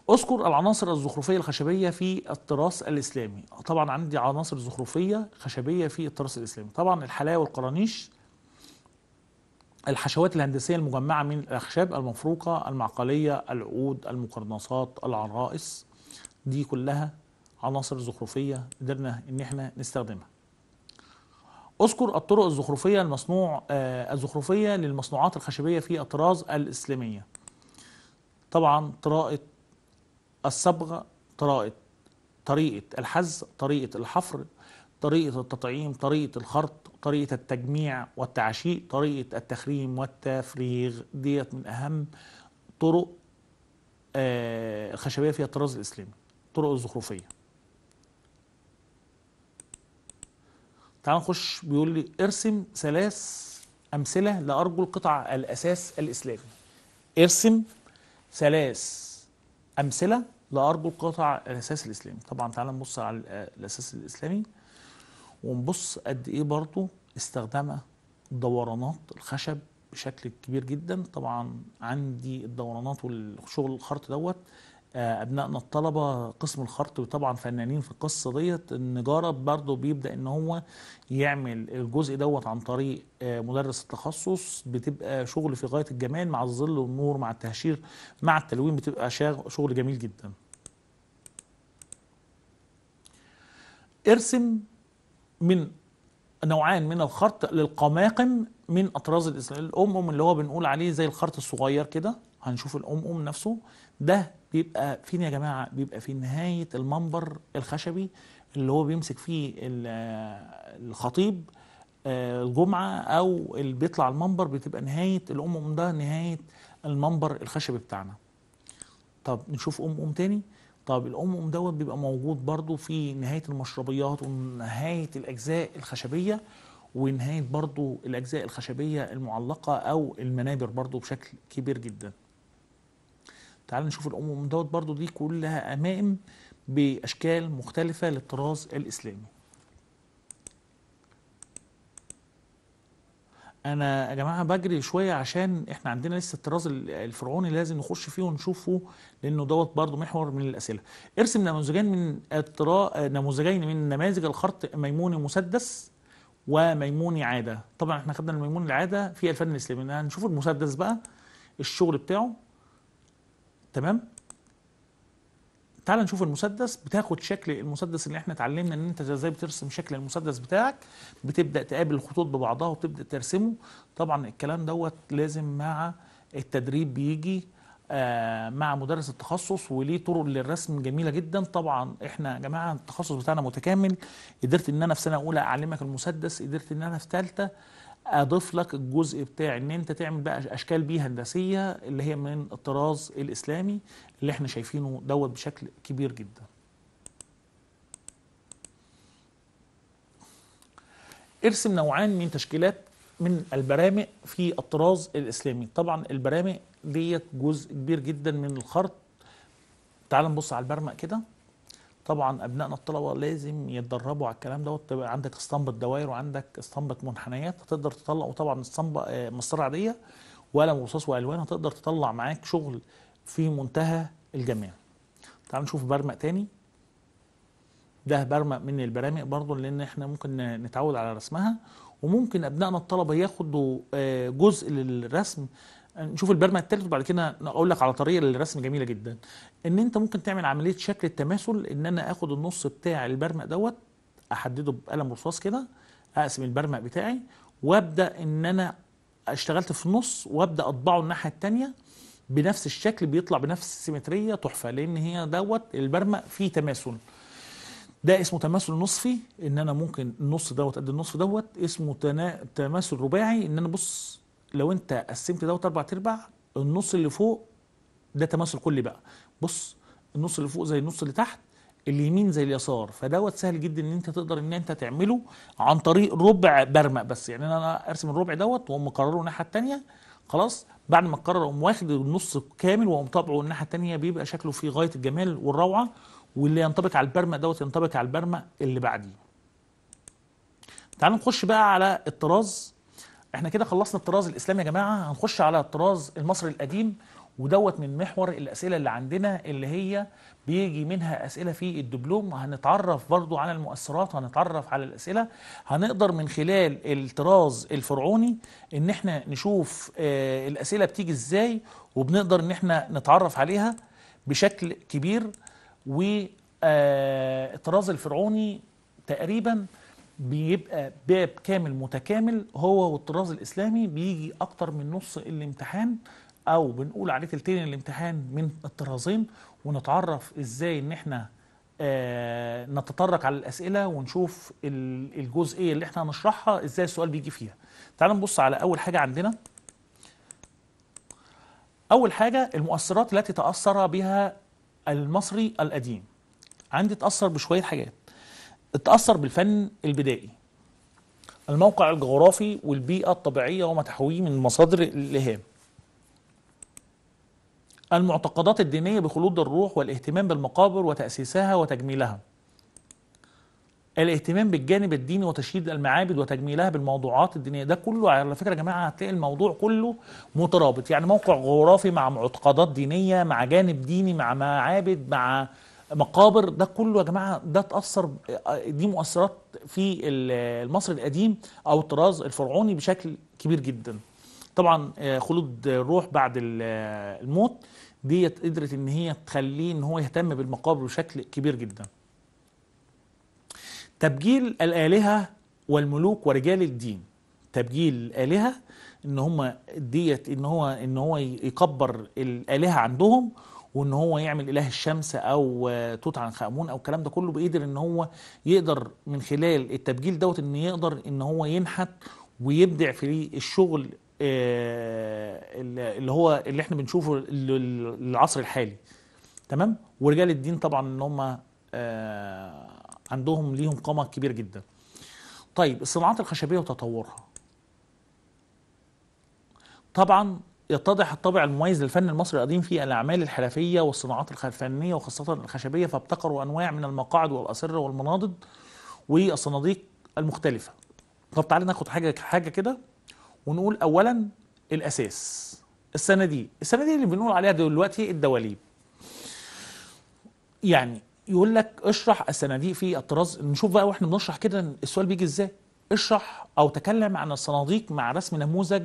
اذكر العناصر الزخرفيه الخشبيه في التراث الاسلامي طبعا عندي عناصر زخرفيه خشبيه في التراث الاسلامي طبعا الحلاوه والقرانيش الحشوات الهندسية المجمعة من الأخشاب المفروقة المعقلية العود المقرنصات العرائس دي كلها عناصر زخرفية قدرنا إن إحنا نستخدمها أذكر الطرق الزخرفية المصنوع آه الزخرفية للمصنوعات الخشبية في الطراز الإسلامية طبعا طرائقة الصبغة طرائقة طريقة الحز طريقة الحفر طريقة التطعيم طريقة الخرط طريقة التجميع والتعشيق طريقة التخريم والتفريغ ديت من أهم طرق آه، خشبية فيها الطراز الإسلامي الطرق الزخرفية تعال نخش بيقول لي ارسم ثلاث أمثلة لأرجل قطع الأساس الإسلامي ارسم ثلاث أمثلة لأرجل قطع الأساس الإسلامي طبعا تعال نبص على الأساس الإسلامي ونبص قد ايه برضه استخدمها دورانات الخشب بشكل كبير جدا طبعا عندي الدورانات والشغل الخرط دوت آه، ابنائنا الطلبه قسم الخرط وطبعا فنانين في القصه ديت النجاره برضه بيبدا ان هو يعمل الجزء دوت عن طريق آه، مدرس التخصص بتبقى شغل في غايه الجمال مع الظل والنور مع التهشير مع التلوين بتبقى شغل جميل جدا ارسم من نوعان من الخرط للقماقم من اطراز الاسلام الام ام اللي هو بنقول عليه زي الخرط الصغير كده هنشوف الام ام نفسه ده بيبقى فين يا جماعه بيبقى في نهايه المنبر الخشبي اللي هو بيمسك فيه آه، الخطيب آه، الجمعه او اللي بيطلع المنبر بتبقى نهايه الام ام ده نهايه المنبر الخشبي بتاعنا طب نشوف ام ام تاني طب الامم دوت بيبقى موجود برضو في نهايه المشربيات ونهايه الاجزاء الخشبيه ونهايه برضو الاجزاء الخشبيه المعلقه او المنابر برضو بشكل كبير جدا تعال نشوف الامم دوت برضو دي كلها امائم باشكال مختلفه للطراز الاسلامي انا يا جماعه بجري شويه عشان احنا عندنا لسه الطراز الفرعوني لازم نخش فيه ونشوفه لانه دوت برضه محور من الاسئله ارسم نموذجين من الطرا نموذجين من نماذج الخرط ميموني مسدس وميموني عاده طبعا احنا خدنا الميمون العاده في الفن الاسلامي هنشوف المسدس بقى الشغل بتاعه تمام تعال نشوف المسدس بتاخد شكل المسدس اللي احنا اتعلمنا ان انت ازاي بترسم شكل المسدس بتاعك بتبدا تقابل الخطوط ببعضها وتبدا ترسمه طبعا الكلام دوت لازم مع التدريب بيجي آه، مع مدرس التخصص وليه طرق للرسم جميله جدا طبعا احنا يا جماعه التخصص بتاعنا متكامل قدرت ان انا في سنه اولى اعلمك المسدس قدرت ان انا في ثالثه اضيف لك الجزء بتاع ان انت تعمل بقى اشكال بيه هندسيه اللي هي من الطراز الاسلامي اللي احنا شايفينه دوت بشكل كبير جدا ارسم نوعان من تشكيلات من البرامج في الطراز الاسلامي طبعا البرامج ديت جزء كبير جدا من الخرط تعال نبص على البرمق كده طبعا ابنائنا الطلبه لازم يتدربوا على الكلام دوت تبقى عندك اسطمبه دوائر وعندك اسطمبه منحنيات هتقدر تطلع وطبعا اسطمبه مسطره آه، عاديه وقلم ورصاص والوان هتقدر تطلع معاك شغل في منتهى الجمال تعال نشوف برمق تاني ده برمق من البرامق برضو لان احنا ممكن نتعود على رسمها وممكن ابنائنا الطلبه ياخدوا آه، جزء للرسم نشوف البرمة الثالث وبعد كده اقول لك على طريقه للرسم جميله جدا ان انت ممكن تعمل عمليه شكل التماثل ان انا اخد النص بتاع البرمق دوت احدده بقلم رصاص كده اقسم البرمق بتاعي وابدا ان انا اشتغلت في النص وابدا اطبعه الناحيه الثانيه بنفس الشكل بيطلع بنفس السيمتريه تحفه لان هي دوت البرمق فيه تماثل ده اسمه تماثل نصفي ان انا ممكن النص دوت قد النص دوت اسمه تنا... تماثل رباعي ان انا بص لو انت قسمت دوت اربع ارباع النص اللي فوق ده تماثل كلي بقى بص النص اللي فوق زي النص اللي تحت اليمين زي اليسار فدوت سهل جدا ان انت تقدر ان انت تعمله عن طريق ربع برمق بس يعني انا ارسم الربع دوت واقوم مكرره الناحيه الثانيه خلاص بعد ما اتكرر اقوم واخد النص كامل واقوم طابعه الناحيه الثانيه بيبقى شكله في غايه الجمال والروعه واللي ينطبق على البرمق دوت ينطبق على البرمق اللي بعديه تعالوا نخش بقى على الطراز احنا كده خلصنا الطراز الاسلامي يا جماعه هنخش على الطراز المصري القديم ودوت من محور الاسئله اللي عندنا اللي هي بيجي منها اسئله في الدبلوم هنتعرف برضو على المؤثرات وهنتعرف على الاسئله هنقدر من خلال الطراز الفرعوني ان احنا نشوف آه الاسئله بتيجي ازاي وبنقدر ان احنا نتعرف عليها بشكل كبير والطراز آه، الفرعوني تقريبا بيبقى باب كامل متكامل هو والطراز الاسلامي بيجي اكتر من نص الامتحان او بنقول عليه تلتين الامتحان من الطرازين ونتعرف ازاي ان احنا آه نتطرق على الاسئله ونشوف الجزئيه اللي احنا هنشرحها ازاي السؤال بيجي فيها تعالوا نبص على اول حاجه عندنا اول حاجه المؤثرات التي تاثر بها المصري القديم عندي تاثر بشويه حاجات اتأثر بالفن البدائي الموقع الجغرافي والبيئة الطبيعية وما تحويه من مصادر الإلهام المعتقدات الدينية بخلود الروح والاهتمام بالمقابر وتأسيسها وتجميلها الاهتمام بالجانب الديني وتشييد المعابد وتجميلها بالموضوعات الدينيه ده كله على فكره يا جماعه هتلاقي الموضوع كله مترابط يعني موقع جغرافي مع معتقدات دينيه مع جانب ديني مع معابد مع مقابر ده كله يا جماعه ده تاثر دي مؤثرات في المصري القديم او الطراز الفرعوني بشكل كبير جدا طبعا آه، خلود الروح بعد الموت ديت قدرت ان هي تخليه ان هو يهتم بالمقابر بشكل كبير جدا تبجيل الالهه والملوك ورجال الدين تبجيل الالهه ان هم ديت ان هو ان هو يكبر الالهه عندهم وان هو يعمل اله الشمس او توت عنخ امون او الكلام ده كله بيقدر ان هو يقدر من خلال التبجيل دوت ان يقدر ان هو ينحت ويبدع في الشغل آه، اللي هو اللي احنا بنشوفه العصر الحالي تمام ورجال الدين طبعا ان هم آه، عندهم ليهم قامه كبيره جدا طيب الصناعات الخشبيه وتطورها طبعا يتضح الطابع المميز للفن المصري القديم في الأعمال الحرفية والصناعات الفنية وخاصة الخشبية فابتكروا أنواع من المقاعد والأسرة والمناضد والصناديق المختلفة طب تعالى ناخد حاجة حاجة كده ونقول أولا الأساس الصناديق الصناديق اللي بنقول عليها دلوقتي الدواليب يعني يقول لك اشرح الصناديق في الطراز نشوف بقى واحنا بنشرح كده السؤال بيجي ازاي اشرح او تكلم عن الصناديق مع رسم نموذج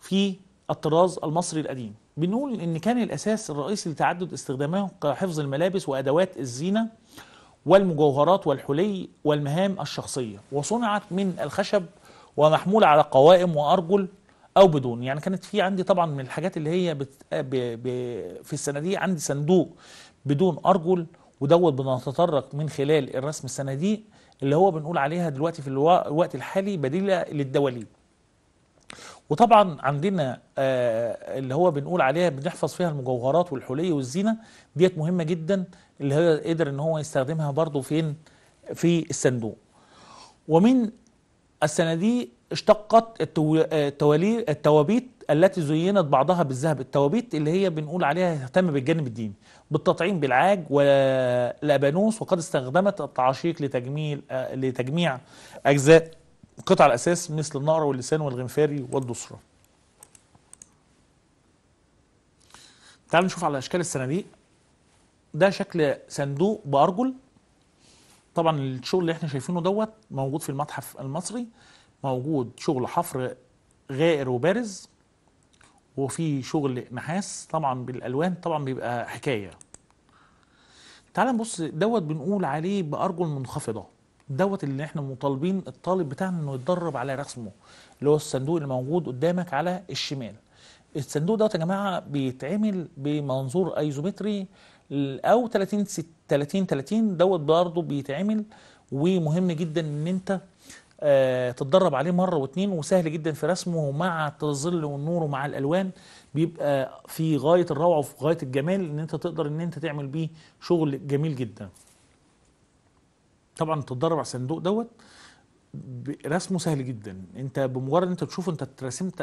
في الطراز المصري القديم بنقول ان كان الاساس الرئيسي لتعدد استخدامه كحفظ الملابس وادوات الزينه والمجوهرات والحلي والمهام الشخصيه وصنعت من الخشب ومحموله على قوائم وارجل او بدون يعني كانت في عندي طبعا من الحاجات اللي هي بت... ب... ب... في الصناديق عندي صندوق بدون ارجل ودوت بنتطرق من خلال الرسم الصناديق اللي هو بنقول عليها دلوقتي في الوقت الحالي بديله للدواليب وطبعا عندنا آه، اللي هو بنقول عليها بنحفظ فيها المجوهرات والحلي والزينه ديت مهمه جدا اللي هو قدر ان هو يستخدمها برضه فين في الصندوق ومن الصناديق اشتقت التوالي التوابيت التي زينت بعضها بالذهب التوابيت اللي هي بنقول عليها تهتم بالجانب الديني بالتطعيم بالعاج والابانوس وقد استخدمت التعشيق لتجميل آه، لتجميع اجزاء القطع الأساس مثل النقرة واللسان والغنفاري والدسرة تعالوا نشوف على أشكال الصناديق ده شكل صندوق بأرجل طبعا الشغل اللي احنا شايفينه دوت موجود في المتحف المصري موجود شغل حفر غائر وبارز وفي شغل نحاس طبعا بالالوان طبعا بيبقى حكايه تعال نبص دوت بنقول عليه بارجل منخفضه دوت اللي احنا مطالبين الطالب بتاعنا انه يتدرب على رسمه اللي هو الصندوق اللي موجود قدامك على الشمال الصندوق دوت يا جماعه بيتعمل بمنظور ايزومتري او 30 30 30 دوت برضه بيتعمل ومهم جدا ان انت آه، تتدرب عليه مره واتنين وسهل جدا في رسمه مع الظل والنور ومع الالوان بيبقى في غايه الروعه وفي غايه الجمال ان انت تقدر ان انت تعمل بيه شغل جميل جدا طبعا تتدرب على الصندوق دوت رسمه سهل جدا انت بمجرد انت تشوفه انت اترسمت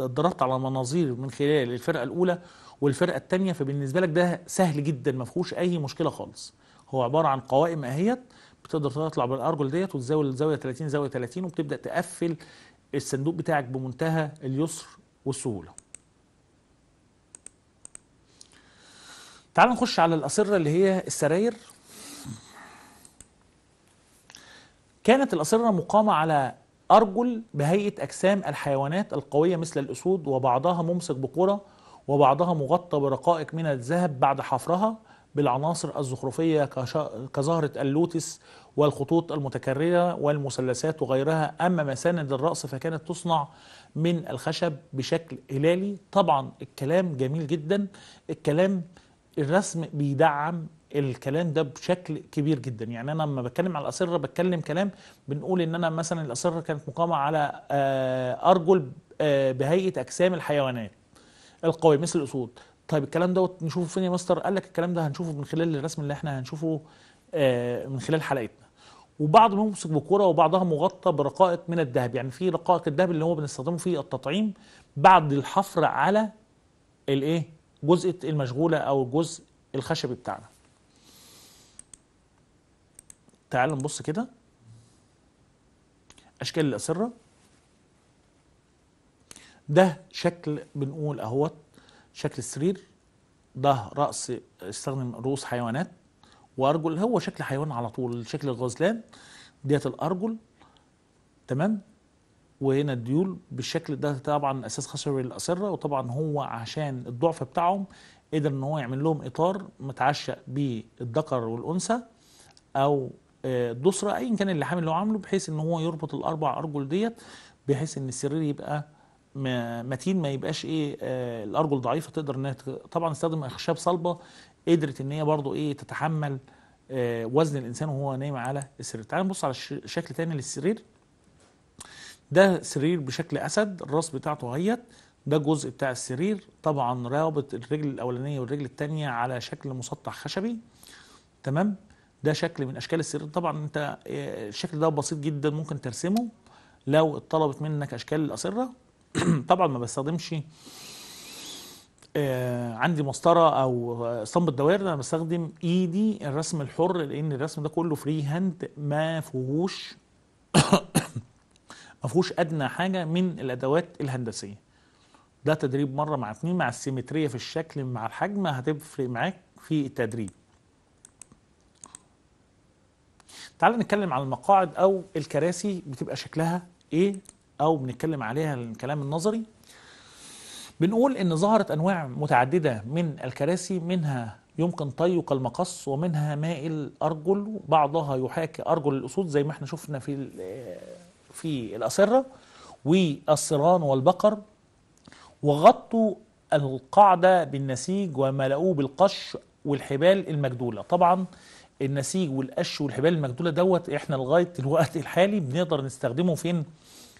اتدربت على مناظير من خلال الفرقه الاولى والفرقه الثانيه فبالنسبه لك ده سهل جدا ما فيهوش اي مشكله خالص هو عباره عن قوائم اهيت بتقدر تطلع بالارجل ديت وتزاول زاويه 30 زاويه 30 وبتبدا تقفل الصندوق بتاعك بمنتهى اليسر والسهوله تعال نخش على الأسرة اللي هي السراير كانت الأسرة مقامة على أرجل بهيئة أجسام الحيوانات القوية مثل الأسود وبعضها ممسك بقرة وبعضها مغطى برقائق من الذهب بعد حفرها بالعناصر الزخرفية كزهرة اللوتس والخطوط المتكررة والمثلثات وغيرها أما مساند الرأس فكانت تصنع من الخشب بشكل هلالي طبعا الكلام جميل جدا الكلام الرسم بيدعم الكلام ده بشكل كبير جدا يعني انا لما بتكلم على الاسره بتكلم كلام بنقول ان انا مثلا الاسره كانت مقامه على آه، ارجل آه، بهيئه اجسام الحيوانات القوي مثل الاسود طيب الكلام دوت نشوفه فين يا مستر قال لك الكلام ده هنشوفه من خلال الرسم اللي احنا هنشوفه آه، من خلال حلقتنا وبعض ممسك بكوره وبعضها مغطى برقائق من الذهب يعني في رقائق الذهب اللي هو بنستخدمه في التطعيم بعد الحفر على الايه جزء المشغوله او الجزء الخشبي بتاعنا تعال نبص كده اشكال الاسره ده شكل بنقول اهوت شكل السرير ده راس استخدم رؤوس حيوانات وارجل هو شكل حيوان على طول شكل الغزلان ديت الارجل تمام وهنا الديول بالشكل ده طبعا اساس خشبي للاسره وطبعا هو عشان الضعف بتاعهم قدر ان هو يعمل لهم اطار متعشق بالذكر والانثى او الدسرة ايا كان اللحام اللي هو عامله بحيث ان هو يربط الاربع ارجل ديت بحيث ان السرير يبقى متين ما يبقاش ايه آه، الارجل ضعيفه تقدر انها طبعا استخدم اخشاب صلبه قدرت ان هي برضه ايه تتحمل آه، وزن الانسان وهو نايم على السرير تعال نبص على شكل تاني للسرير ده سرير بشكل اسد الراس بتاعته هيت ده جزء بتاع السرير طبعا رابط الرجل الاولانيه والرجل الثانيه على شكل مسطح خشبي تمام ده شكل من اشكال السرير طبعا انت آه، الشكل ده بسيط جدا ممكن ترسمه لو اتطلبت منك اشكال الاسره طبعا ما بستخدمش آه، عندي مسطره او صنب دوائر انا بستخدم ايدي الرسم الحر لان الرسم ده كله فري هاند ما فيهوش ما فيهوش ادنى حاجه من الادوات الهندسيه ده تدريب مره مع اثنين مع السيمتريه في الشكل مع الحجم هتفرق معاك في التدريب تعال نتكلم عن المقاعد او الكراسي بتبقى شكلها ايه او بنتكلم عليها الكلام النظري بنقول ان ظهرت انواع متعدده من الكراسي منها يمكن طي كالمقص ومنها مائل ارجل بعضها يحاكي ارجل الاسود زي ما احنا شفنا في في الاسره والصران والبقر وغطوا القاعده بالنسيج وملؤوه بالقش والحبال المجدوله طبعا النسيج والقش والحبال المجدوله دوت احنا لغايه الوقت الحالي بنقدر نستخدمه فين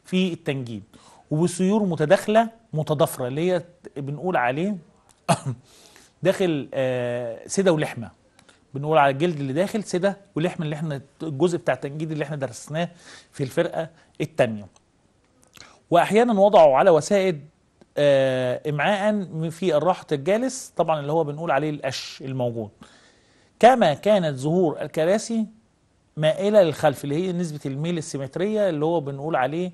في التنجيم وبسيور متداخله متضافره اللي هي بنقول عليه داخل آه، سده ولحمه بنقول على الجلد اللي داخل سده ولحمه اللي احنا الجزء بتاع التنجيد اللي احنا درسناه في الفرقه الثانيه واحيانا وضعوا على وسائد آه، امعاء في الراحه الجالس طبعا اللي هو بنقول عليه القش الموجود كما كانت ظهور الكراسي مائلة للخلف اللي هي نسبة الميل السيمترية اللي هو بنقول عليه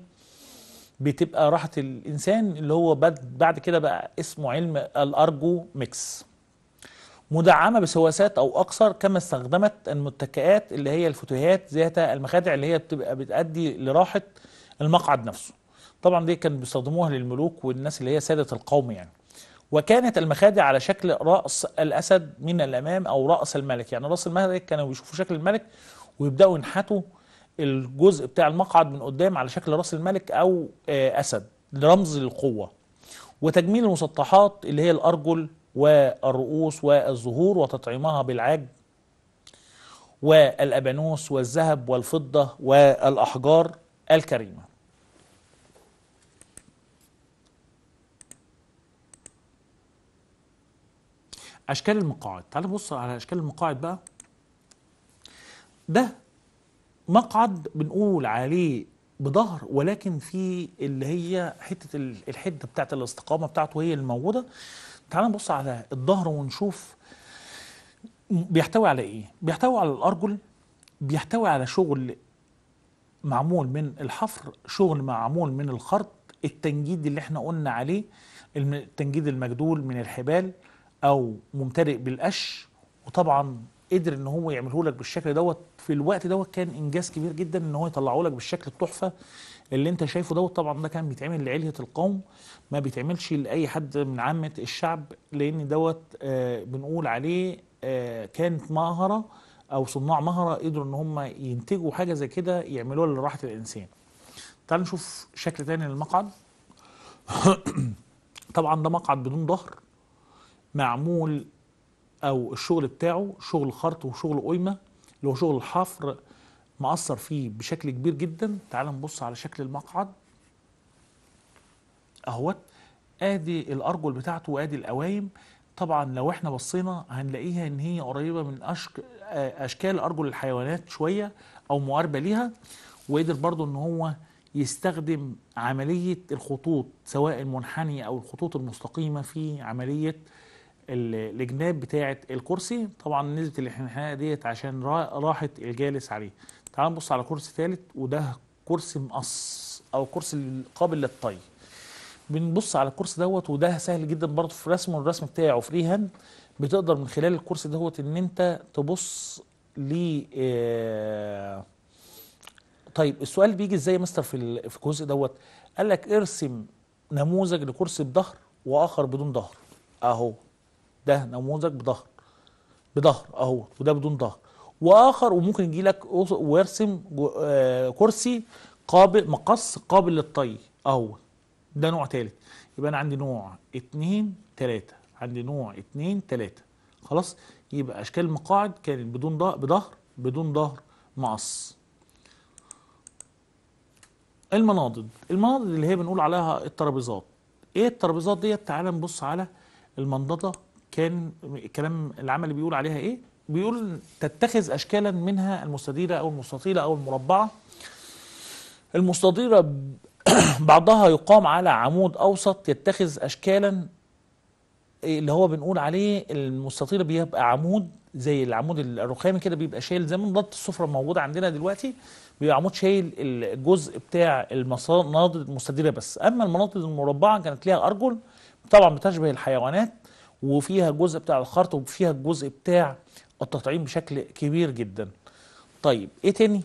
بتبقى راحة الإنسان اللي هو بعد كده بقى اسمه علم الأرجو ميكس مدعمة بسواسات أو أقصر كما استخدمت المتكئات اللي هي الفتوهات ذات المخادع اللي هي بتبقى بتأدي لراحة المقعد نفسه طبعا دي كانوا بيستخدموها للملوك والناس اللي هي سادة القوم يعني وكانت المخادع على شكل رأس الأسد من الأمام أو رأس الملك يعني رأس الملك كانوا بيشوفوا شكل الملك ويبدأوا ينحتوا الجزء بتاع المقعد من قدام على شكل رأس الملك أو آه، أسد رمز للقوة وتجميل المسطحات اللي هي الأرجل والرؤوس والزهور وتطعيمها بالعاج والأبانوس والذهب والفضة والأحجار الكريمة اشكال المقاعد تعال بص على اشكال المقاعد بقى ده مقعد بنقول عليه بظهر ولكن في اللي هي حته الحده بتاعه الاستقامه بتاعته هي الموجوده تعال نبص على الظهر ونشوف بيحتوي على ايه بيحتوي على الارجل بيحتوي على شغل معمول من الحفر شغل معمول من الخرط التنجيد اللي احنا قلنا عليه التنجيد المجدول من الحبال او ممتلئ بالقش وطبعا قدر ان هو يعمله لك بالشكل دوت في الوقت دوت كان انجاز كبير جدا ان هو يطلعه لك بالشكل التحفه اللي انت شايفه دوت طبعا ده كان بيتعمل لعيله القوم ما بيتعملش لاي حد من عامه الشعب لان دوت آه، بنقول عليه آه، كانت مهره او صناع مهره قدروا ان هم ينتجوا حاجه زي كده يعملوها لراحه الانسان. تعال نشوف شكل تاني للمقعد. طبعا ده مقعد بدون ظهر معمول او الشغل بتاعه شغل خرط وشغل قيمه اللي هو شغل الحفر مأثر فيه بشكل كبير جدا تعال نبص على شكل المقعد اهوت ادي الارجل بتاعته وادي القوايم طبعا لو احنا بصينا هنلاقيها ان هي قريبه من أشك... اشكال ارجل الحيوانات شويه او مقاربه ليها وقدر برضو ان هو يستخدم عمليه الخطوط سواء المنحني او الخطوط المستقيمه في عمليه الجناب بتاعه الكرسي طبعا نسبه الانحناء ديت عشان راحت الجالس عليه تعال نبص على كرسي ثالث وده كرسي مقص او كرسي قابل للطي بنبص على الكرسي دوت وده سهل جدا برضه في رسمه الرسم بتاعه فري هاند بتقدر من خلال الكرسي دوت ان انت تبص ل آه طيب السؤال بيجي ازاي يا مستر في الجزء دوت قال لك ارسم نموذج لكرسي بظهر واخر بدون ظهر اهو ده نموذج بظهر بظهر اهو وده بدون ظهر واخر وممكن يجي لك ويرسم آه، كرسي قابل مقص قابل للطي اهو ده نوع ثالث يبقى انا عندي نوع اتنين تلاتة عندي نوع اتنين تلاتة خلاص يبقى اشكال المقاعد كانت بدون ظهر بظهر بدون ظهر مقص المناضد المناضد اللي هي بنقول عليها الترابيزات ايه الترابيزات ديت تعال نبص على المنضده كان الكلام العملي بيقول عليها ايه بيقول تتخذ اشكالا منها المستديره او المستطيله او المربعه المستديره بعضها يقام على عمود اوسط يتخذ اشكالا اللي هو بنقول عليه المستطيله بيبقى عمود زي العمود الرخامي كده بيبقى شايل زي منضده السفره الموجوده عندنا دلوقتي بيبقى عمود شايل الجزء بتاع المناضد المستديره بس اما المناضد المربعه كانت ليها ارجل طبعا بتشبه الحيوانات وفيها الجزء بتاع الخرط وفيها الجزء بتاع التطعيم بشكل كبير جدا طيب ايه تاني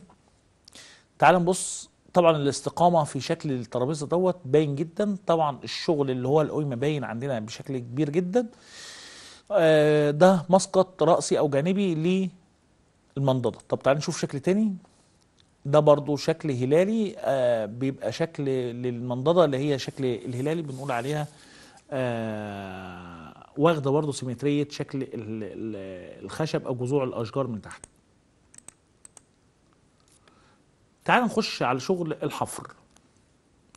تعال نبص طبعا الاستقامه في شكل الترابيزه دوت باين جدا طبعا الشغل اللي هو القيمه باين عندنا بشكل كبير جدا آه، ده مسقط راسي او جانبي للمنضده طب تعال نشوف شكل تاني ده برضو شكل هلالي آه، بيبقى شكل للمنضده اللي هي شكل الهلالي بنقول عليها آه واخده برضه سيمتريه شكل الخشب او جذوع الاشجار من تحت تعال نخش على شغل الحفر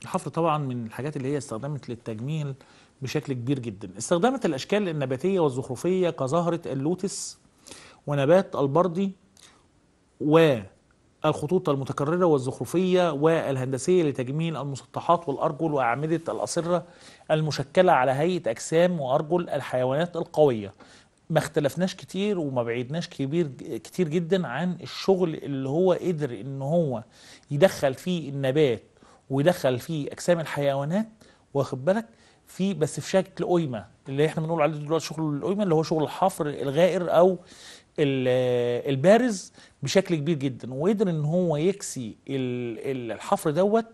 الحفر طبعا من الحاجات اللي هي استخدمت للتجميل بشكل كبير جدا استخدمت الاشكال النباتيه والزخرفيه كزهره اللوتس ونبات البردي و الخطوط المتكررة والزخرفية والهندسية لتجميل المسطحات والأرجل وأعمدة الأسرة المشكلة على هيئة أجسام وأرجل الحيوانات القوية ما اختلفناش كتير وما بعيدناش كبير كتير جدا عن الشغل اللي هو قدر ان هو يدخل فيه النبات ويدخل فيه اجسام الحيوانات واخد بالك في بس في شكل قيمه اللي احنا بنقول عليه دلوقتي شغل القيمه اللي هو شغل الحفر الغائر او البارز بشكل كبير جدا وقدر ان هو يكسي الحفر دوت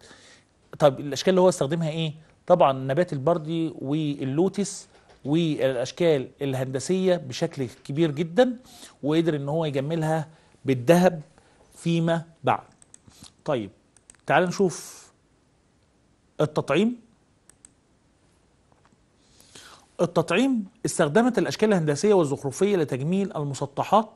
طب الاشكال اللي هو استخدمها ايه طبعا النبات البردي واللوتس والاشكال الهندسيه بشكل كبير جدا وقدر ان هو يجملها بالذهب فيما بعد طيب تعال نشوف التطعيم التطعيم استخدمت الأشكال الهندسية والزخرفية لتجميل المسطحات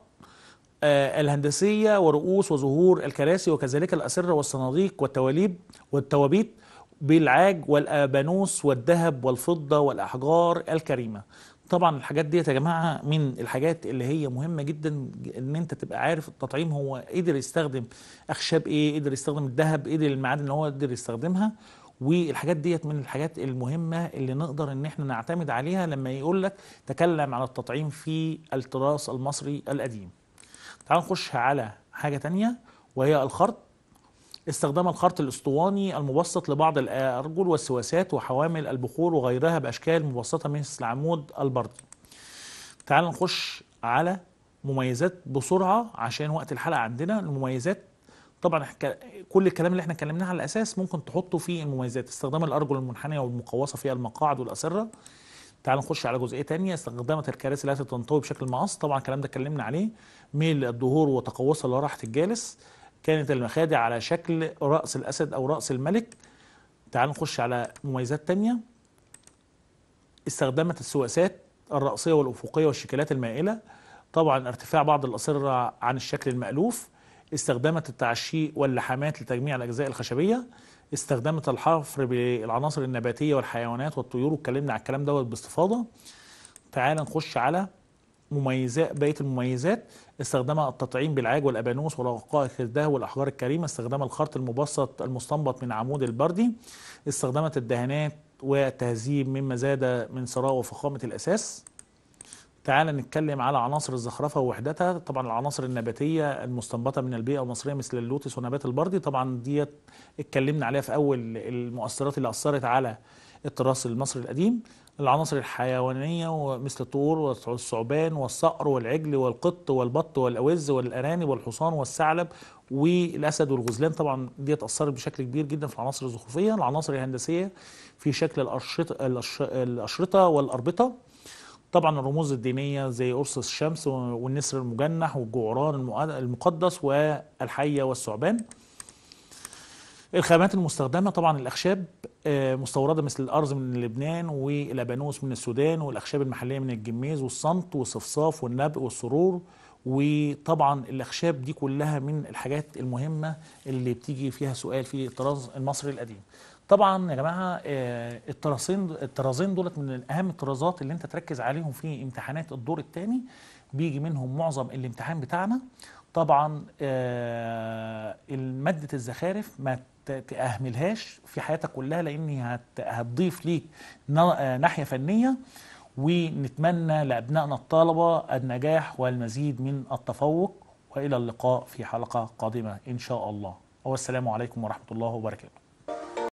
آه، الهندسية ورؤوس وظهور الكراسي وكذلك الأسرة والصناديق والتواليب والتوابيت بالعاج والآبانوس والذهب والفضة والأحجار الكريمة طبعا الحاجات دي يا جماعه من الحاجات اللي هي مهمه جدا ان انت تبقى عارف التطعيم هو قدر يستخدم اخشاب ايه قدر يستخدم الذهب قدر المعادن اللي هو قدر يستخدمها والحاجات ديت من الحاجات المهمه اللي نقدر ان احنا نعتمد عليها لما يقول لك تكلم على التطعيم في التراث المصري القديم تعال نخش على حاجه تانية وهي الخرط استخدام الخرط الاسطواني المبسط لبعض الارجل والسواسات وحوامل البخور وغيرها باشكال مبسطه مثل عمود البردي تعال نخش على مميزات بسرعه عشان وقت الحلقه عندنا المميزات طبعا كل الكلام اللي احنا اتكلمناه على الاساس ممكن تحطه في المميزات استخدام الارجل المنحنيه والمقوسه فيها المقاعد والاسره تعال نخش على جزئيه ثانيه استخدمت الكراسي التي تنطوي بشكل مقص طبعا الكلام ده اتكلمنا عليه ميل الظهور وتقوسها لراحه الجالس كانت المخادع على شكل راس الاسد او راس الملك تعال نخش على مميزات ثانيه استخدمت السواسات الرأسية والأفقية والشكلات المائلة طبعا ارتفاع بعض الأسرة عن الشكل المألوف استخدمت التعشيق واللحامات لتجميع الأجزاء الخشبية استخدمت الحفر بالعناصر النباتية والحيوانات والطيور واتكلمنا على الكلام دوت باستفاضة تعال نخش على مميزات بقية المميزات استخدمها التطعيم بالعاج والأبانوس ورقائق الدهو والأحجار الكريمة استخدام الخرط المبسط المستنبط من عمود البردي استخدمت الدهانات والتهذيب مما زاد من ثراء وفخامة الأساس تعال نتكلم على عناصر الزخرفة ووحدتها طبعا العناصر النباتية المستنبطة من البيئة المصرية مثل اللوتس ونبات البردي طبعا ديت اتكلمنا عليها في أول المؤثرات اللي أثرت على التراث المصري القديم العناصر الحيوانية مثل الطور والثعبان والصقر والعجل والقط والبط والأوز والأرانب والحصان والثعلب والأسد والغزلان طبعا دي اتأثرت بشكل كبير جدا في العناصر الزخرفية العناصر الهندسية في شكل الأشرطة, الأشرطة والأربطة طبعا الرموز الدينية زي قرص الشمس والنسر المجنح والجعران المقدس والحية والثعبان الخامات المستخدمة طبعا الأخشاب آه، مستوردة مثل الأرز من لبنان والأبانوس من السودان والأخشاب المحلية من الجميز والصمت والصفصاف والنبء والسرور وطبعا الأخشاب دي كلها من الحاجات المهمة اللي بتيجي فيها سؤال في الطراز المصري القديم طبعا يا جماعه آه، الطرازين الطرازين دولت من اهم الطرازات اللي انت تركز عليهم في امتحانات الدور الثاني بيجي منهم معظم الامتحان بتاعنا طبعا آه، ماده الزخارف ما تأهملهاش في حياتك كلها لان هتضيف ليك آه، ناحيه فنيه ونتمنى لابنائنا الطلبه النجاح والمزيد من التفوق والى اللقاء في حلقه قادمه ان شاء الله والسلام عليكم ورحمه الله وبركاته